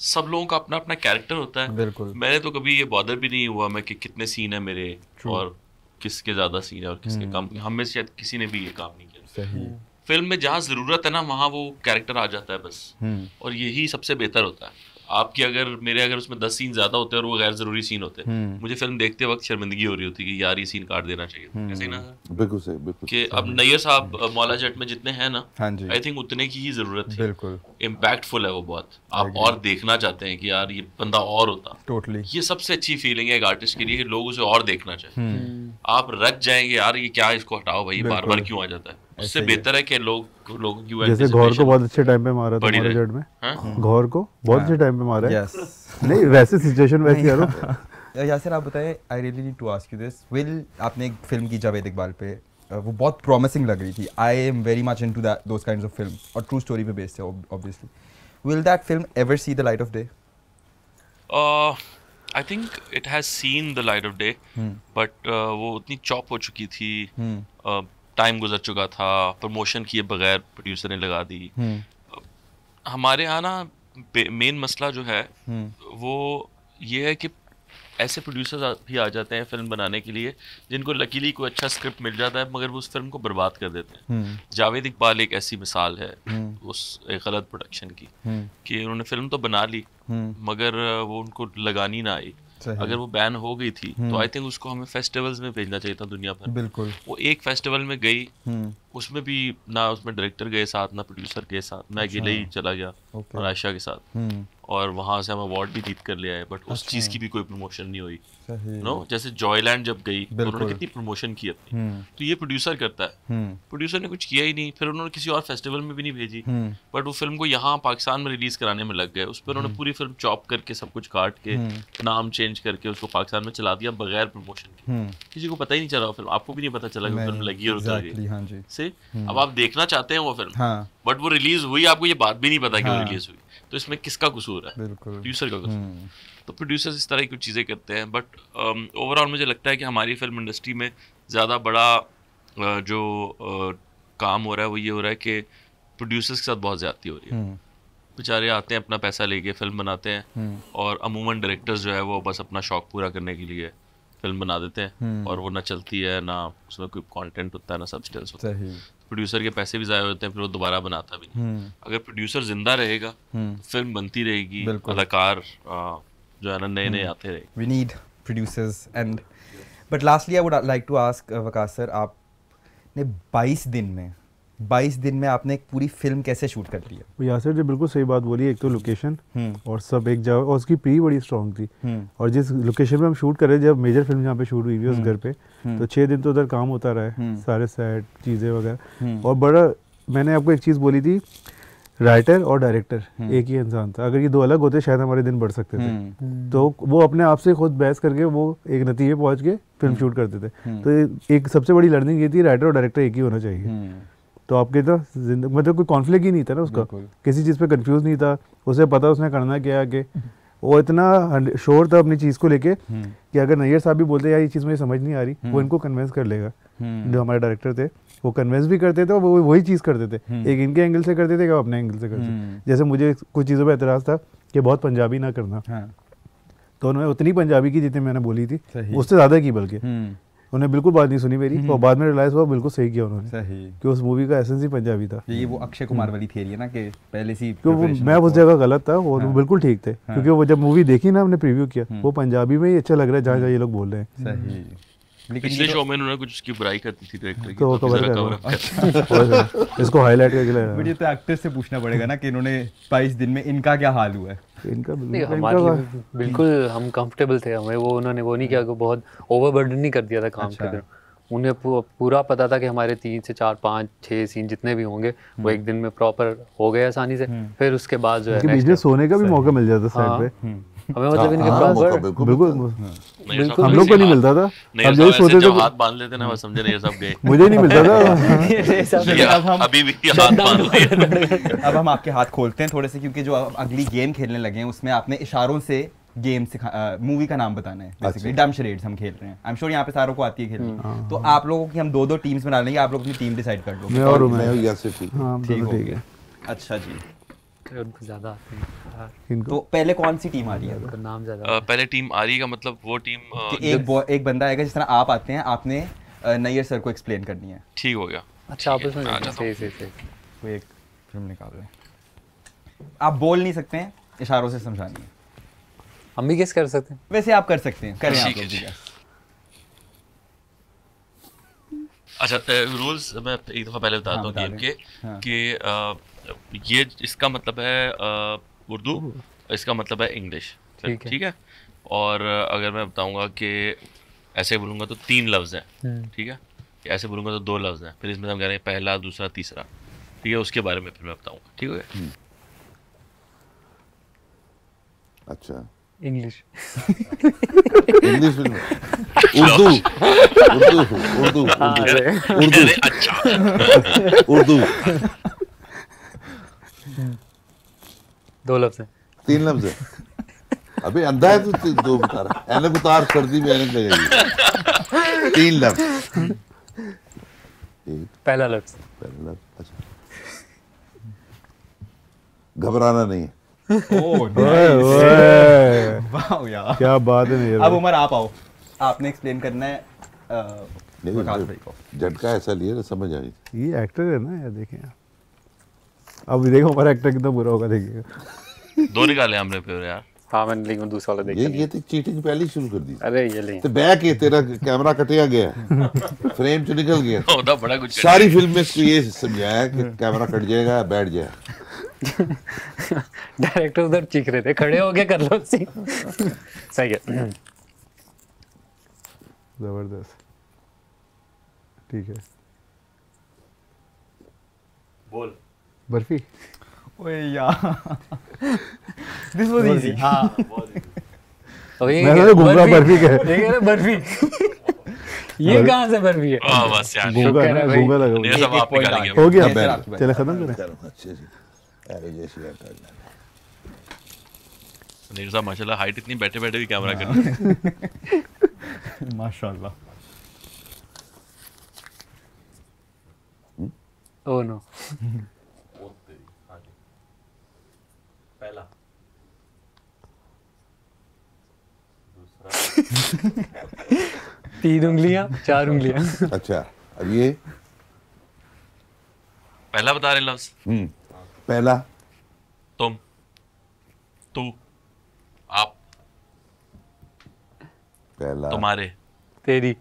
सब लोगों का अपना अपना कैरेक्टर होता है बिल्कुल मैंने तो कभी ये बॉर्डर भी नहीं हुआ मैं कि कितने सीन है मेरे और किसके ज्यादा सीन है और किसके हम्म। कम हम में शायद किसी ने भी ये काम नहीं किया फिल्म में जहाँ जरूरत है ना वहाँ वो कैरेक्टर आ जाता है बस हम्म। और यही सबसे बेहतर होता है आपके अगर मेरे अगर उसमें दस सीन ज्यादा होते हैं और वो गैर जरूरी सीन होते हैं हम्म। मुझे फिल्म देखते वक्त शर्मिंदगी हो रही होती है कि यार ये सीन काट देना चाहिए हम्म। ऐसे ना बिल्कुल सही बिल्कुल कि अब नैयर साहब मौला जट में जितने हैं ना आई हाँ थिंक उतने की ही जरूरत है बिल्कुल इम्पैक्टफुल है वो बहुत आप और देखना चाहते हैं कि यार ये बंदा और होता टोटली ये सबसे अच्छी फीलिंग है एक आर्टिस्ट के लिए लोग उसे और देखना चाहें हम्म। आप रच जाएंगे यार ये क्या इसको हटाओ भाई बार बार क्यों आ जाता है उससे बेहतर है कि लोग लोग यूएन जैसे हाँ? घोर को बहुत अच्छे टाइम पे मारा था हमारे जेड में घोर को बहुत अच्छे टाइम पे मारा है नहीं वैसे सिचुएशन वैसी है हाँ। यासिर आप बताएं I really need to ask you this will आपने एक फिल्म की जावेद इकबाल पे वो बहुत प्रॉमिसिंग लग रही थी I am very much into that those kinds of film और ट्रू स्टोरी पे बेस्ड है obviously will that film ever see the light of day I think it has seen the light of day but वो उतनी chop हो चुकी थी hmm. uh, time गुजर चुका था प्रमोशन किए बगैर प्रोड्यूसर ने लगा दी हम्म। हमारे यहाँ ना मेन मसला जो है हम्म। वो ये है कि ऐसे प्रोड्यूसर भी आ जाते हैं फिल्म बनाने के लिए जिनको लकीली कोई अच्छा स्क्रिप्ट मिल जाता है मगर वो उस फिल्म को बर्बाद कर देते हैं हम्म। जावेद इकबाल एक ऐसी मिसाल है उस एक गलत प्रोडक्शन की कि उन्होंने फिल्म तो बना ली मगर वो उनको लगानी ना आई अच्छा अगर वो बैन हो गई थी तो आई हम्म। थिंक उसको हमें फेस्टिवल्स में भेजना चाहिए था दुनिया भर बिल्कुल वो एक फेस्टिवल में गई हम्म। उसमें भी ना उसमें डायरेक्टर गए साथ ना प्रोड्यूसर गए साथ मैं अकेले अच्छा। ही चला गया और आयशा के साथ हम्म। और वहाँ से हम अवार्ड भी जीत कर ले आए बट उस अच्छा। चीज़ की भी कोई प्रमोशन नहीं हुई नो जैसे जॉयलैंड जब गई तो उन्होंने कितनी प्रमोशन की अपनी हम्म। तो ये प्रोड्यूसर करता है प्रोड्यूसर हम्म। ने कुछ किया ही नहीं फिर उन्होंने किसी और फेस्टिवल में भी नहीं भेजी बट हम्म। वो फिल्म को यहाँ पाकिस्तान में रिलीज कराने में लग गए उस पर उन्होंने पूरी फिल्म चॉप करके सब कुछ काट के नाम चेंज करके उसको पाकिस्तान में चला दिया बगैर प्रमोशन के किसी को पता ही नहीं चला फिल्म आपको भी नहीं पता चला कि फिल्म लगी और उतर गई से हाँ अब आप देखना चाहते हैं वो फिल्म बट हाँ। वो रिलीज हुई आपको ये बात भी नहीं पता कि वो रिलीज हाँ। हुई तो इसमें किसका कसूर है प्रोड्यूसर का कसूर हम्म। तो प्रोड्यूसर्स इस तरह की कुछ चीज़ें करते हैं बट ओवरऑल um, मुझे लगता है कि हमारी फिल्म इंडस्ट्री में ज़्यादा बड़ा जो काम हो रहा है वो ये हो रहा है कि प्रोड्यूसर्स के साथ बहुत ज़्यादा हो रही है हम्म। बेचारे आते हैं अपना पैसा लेके फिल्म बनाते हैं हम्म। और अमूमन डायरेक्टर्स जो है वो बस अपना शौक पूरा करने के लिए फिल्म बना देते हैं हम्म। और वो ना चलती है ना उसमें कोई कंटेंट होता है ना सब्सटेंस होता है प्रोड्यूसर तो के पैसे भी ज़ाया होते हैं फिर वो दोबारा बनाता भी नहीं हम्म। अगर प्रोड्यूसर जिंदा रहेगा हम्म। तो फिल्म बनती रहेगी कलाकार जो है ना नए नए आते रहे we need producers and but lastly I would like to ask Waqas sir आपने 22 दिन में बाईस दिन में आपने एक पूरी फिल्म कैसे शूट कर ली है यासर जी बिल्कुल सही बात बोली एक तो लोकेशन हम्म। और सब एक जगह और उसकी प्री बड़ी स्ट्रांग थी हम्म। और जिस लोकेशन में हम शूट कर रहे जब मेजर फिल्म यहाँ पे शूट हुई थी उस हम्म। घर पे तो छह दिन तो उधर काम होता रहा है सारे सेट चीज़ें वगैरह और बड़ा मैंने आपको एक चीज़ बोली थी राइटर और डायरेक्टर एक ही इंसान था अगर ये दो अलग होते शायद हमारे दिन बढ़ सकते थे तो वो अपने आप से खुद बहस करके वो एक नतीजे पहुंच के फिल्म शूट करते थे तो एक सबसे बड़ी लर्निंग ये थी राइटर और डायरेक्टर एक ही होना चाहिए तो आपके तो मतलब कोई कॉन्फ्लिक्ट ही नहीं था ना उसका किसी चीज़ पे कंफ्यूज नहीं था उसे पता उसने करना क्या आगे हम्म। वो इतना शोर था अपनी चीज़ को लेके हम्म। कि अगर नैयर साहब भी बोलते यार ये चीज़ मुझे समझ नहीं आ रही वो हम्म। इनको कन्वेंस कर लेगा जो हमारे डायरेक्टर थे वो कन्वेंस भी करते थे और वो वही चीज़ करते थे एक इनके एंगल से करते थे क्या अपने एंगल से करते थे जैसे मुझे कुछ चीज़ों पर एतराज़ था कि बहुत पंजाबी ना करना हाँ। तो उन्होंने उतनी पंजाबी की जितनी मैंने बोली थी उससे ज़्यादा की बल्कि उन्होंने बिल्कुल बात नहीं सुनी मेरी और हम्म। बाद में रिलाइज हुआ बिल्कुल सही किया उन्होंने सही कि उस मूवी का एसेंस ही पंजाबी था ये वो अक्षय कुमार वाली थियरी है ना कि पहले से क्योंकि मैं उस जगह गलत था वो हाँ। बिल्कुल ठीक थे हाँ। क्योंकि वो जब मूवी देखी ना हमने प्रीव्यू किया हम्म। वो पंजाबी में ही अच्छा लग रहा है जहाँ जहाँ ये लोग बोल रहे हैं लेकिन पिछले शो तो- में उन्होंने कुछ उसकी बुराई कर दी थी तो की तो कवर तो तो करो इसको हाईलाइट करके लगाना मुझे तो एक्टर से पूछना पड़ेगा ना कि इन्होंने 22 दिन में इनका क्या हाल हुआ है इनका बिल्कुल हम कंफर्टेबल थे हमें वो उन्होंने वो नहीं किया बहुत ओवरबर्डन नहीं कर दिया था काम अच्छा। के दौरान उन्हें पूरा पता था कि हमारे तीन से चार पाँच छः सीन जितने भी होंगे वो हम्म। एक दिन में प्रॉपर हो गए आसानी से हम्म। फिर उसके बाद जो है बिजनेस होने का भी मौका मिल जाता है हाँ। साइड पे हम्म। हमें मतलब हाँ, इनके हाँ, पास बिल्कुल हाँ। हम लोग को नहीं मिलता था हम लोग सोचते थे हाथ बांध लेते ना समझे नहीं सब गए मुझे नहीं मिलता था अभी भी हाथ बांध अब हम आपके हाथ खोलते हैं थोड़े से क्योंकि जो अगली गेम खेलने लगे हैं उसमें आपने इशारों से गेम सिखा मूवी का नाम बताना है बेसिकली डम शेड्स हम खेल रहे हैं आई एम श्योर यहाँ पे सारों को आती है खेलने तो आप लोगों की हम दो दो टीम्स बना लेंगे आप लोग अपनी टीम डिसाइड कर लो मैं और मैं यासिफ ठीक है अच्छा जी तो पहले टीम आ रही है मतलब वो टीम एक बंदा आएगा जिस तरह आप आते हैं आपने नैयर सर को एक्सप्लेन करनी है ठीक हो गया अच्छा आप बोल नहीं सकते हैं इशारों से समझानी है हम भी कैसे कर सकते हैं वैसे आप कर सकते हैं करें आप अच्छा रूल्स मैं एक दफ़ा पहले हाँ, बता दूँ गेम के हाँ। कि ये इसका मतलब है उर्दू इसका मतलब है इंग्लिश ठीक है।, और अगर मैं बताऊंगा कि ऐसे बोलूंगा तो तीन लफ्ज़ हैं हम्म। ठीक है ऐसे बोलूंगा तो दो लफ्ज़ हैं फिर इसमें हम कह रहे हैं पहला दूसरा तीसरा ठीक है उसके बारे में फिर मैं बताऊँगा ठीक है हम्म। अच्छा English English film Urdu Urdu Urdu अच्छा। उर्दू उर्दू अच्छा उर्दू दो लफ्ज है तीन लफ्ज है अभी अंधा है तू तो दो बता रहा एनक उतार सर्दी तो में एनक लगेगी तीन लफ्ज पहला लफ्ज पहला लफ्ज अच्छा घबराना नहीं है वाओ यार क्या बात है अब उमर आप आओ आपने एक्सप्लेन करना है आ, झटका ऐसा लिया समझ आई ये एक्टर है ना यार देखें आप अब देखो हमारा एक्टर कितना बुरा होगा देखिए दो निकाले हमने फिर यार हाँ मैंने में दूसरा वाला देखा ये ये तो चीटिंग पहले ही शुरू कर दी अरे ये ले तो बैक ये तेरा कैमरा कटिया गया फ्रेम तो निकल गया होता बड़ा कुछ सारी फिल्म में इसको ये समझाया कि कैमरा कट जाएगा बैठ जाए डायरेक्टर उधर चीख रहे थे खड़े हो गए कर लो सही है जबरदस्त ठीक है बोल बर्फी ओए यार दिस वाज इजी हां बहुत इजी मैंने घूम बर्फी कहे देख रहे बर्फी ये कहां से बर्फी है वाह बस यार गूगल गूगल लगा ये सब आप निकालेंगे हो गया बैल चले खत्म करें अच्छे से अरे जैसे यार कर सुनील साहब माशाल्लाह हाइट इतनी बैठे बैठे भी कैमरा कर माशाल्लाह ओह oh, नो तीन उंगलियां चार उंगलियां अच्छा अब ये पहला बता रहे लफ्ज हम्म पहला तुम तू आप पहला तुम्हारे तेरी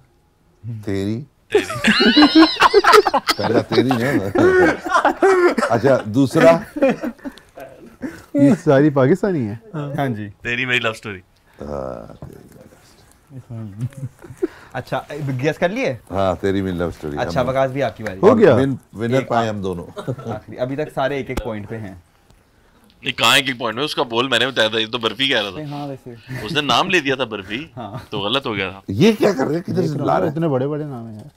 तेरी तेरी पहला तेरी है अच्छा दूसरा ये सारी पाकिस्तानी है हाँ जी तेरी मेरी लव स्टोरी अच्छा गेस कर लिए हाँ तेरी भी लव स्टोरी अच्छा बकास भी आपकी बारी हो गया विन, विनर पाए हम दोनों अभी तक सारे एक एक पॉइंट पे हैं नहीं कहाँ एक एक पॉइंट में उसका बोल मैंने बताया था ये तो बर्फी कह रहा था हाँ वैसे उसने नाम ले दिया था बर्फी हाँ। तो गलत हो गया था ये क्या कर रहे हैं किधर से बुला तो रहे इतने बड़े बड़े नाम है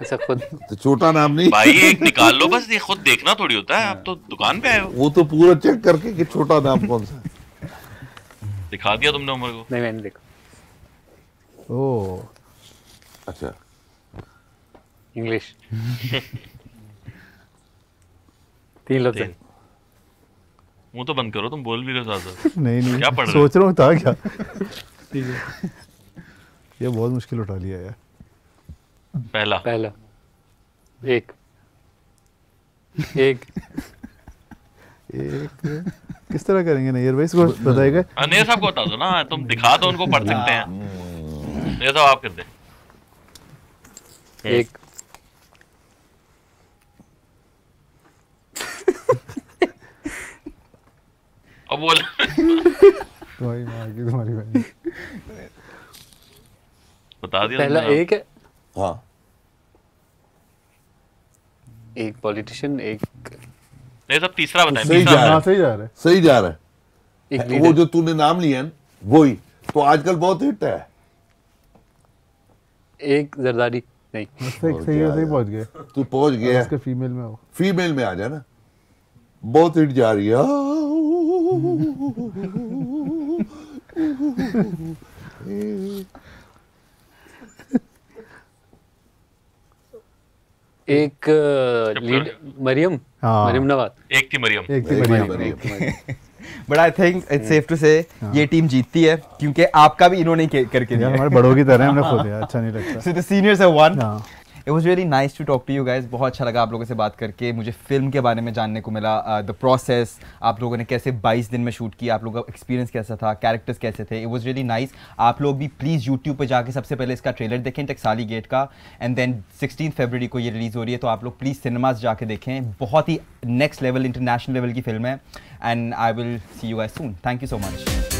अच्छा खुद तो छोटा नाम नहीं भाई एक निकाल लो बस ये खुद देखना थोड़ी होता है आप तो दुकान पे आए हो वो तो पूरा चेक करके कि छोटा नाम कौन सा दिखा दिया तुमने उमर को नहीं मैंने देखा ओ अच्छा इंग्लिश तीन लफ्ज मुंह तो बंद करो तुम बोल भी रहे हो ज्यादा नहीं नहीं क्या पढ़ सोच रहा हूँ था क्या ठीक है ये बहुत मुश्किल उठा लिया यार पहला पहला एक एक एक किस तरह करेंगे ना यार भाई इसको बताएगा अनिल साहब को बता दो ना तुम दिखा दो उनको पढ़ सकते हैं हाँ। ये तो आप कर दे एक अब बोल तुम्हारी मार की तुम्हारी बहन बता दिया पहला एक है हाँ एक पॉलिटिशियन एक नहीं सब तीसरा बताएं सही जा रहा है सही जा रहा है सही जा रहा है वो जो तूने नाम लिया ना वही तो आजकल बहुत हिट है एक जरदारी नहीं पहुंच गए तू पहुंच गया फीमेल में फीमेल में आ जा बहुत हिट जा रही है एक लीड मरियम हाँ। मरियम नवाज एक थी मरियम एक थी Maryam but I think it's safe to say ये टीम जीतती है क्योंकि आपका भी इन्होंने करके दिया हमारे बड़ों की तरह हमने खो दिया अच्छा नहीं लगता so the seniors have won it was really nice to talk to you guys बहुत अच्छा लगा आप लोगों से बात करके मुझे फिल्म के बारे में जानने को मिला द uh, प्रोसेस आप लोगों ने कैसे 22 दिन में शूट किया आप लोगों का एक्सपीरियंस कैसा था कैरेक्टर्स कैसे थे इट वॉज रियली नाइस आप लोग भी प्लीज़ यूट्यूब पर जाकर सबसे पहले इसका ट्रेलर देखें टेक्साली गेट का एंड देन सिक्सटीन फेबररी को ये रिलीज़ हो रही है तो आप लोग प्लीज़ सिनेमाज जाके देखें बहुत ही नेक्स्ट लेवल इंटरनेशनल लेवल की फिल्म है and I will see you I soon thank you so much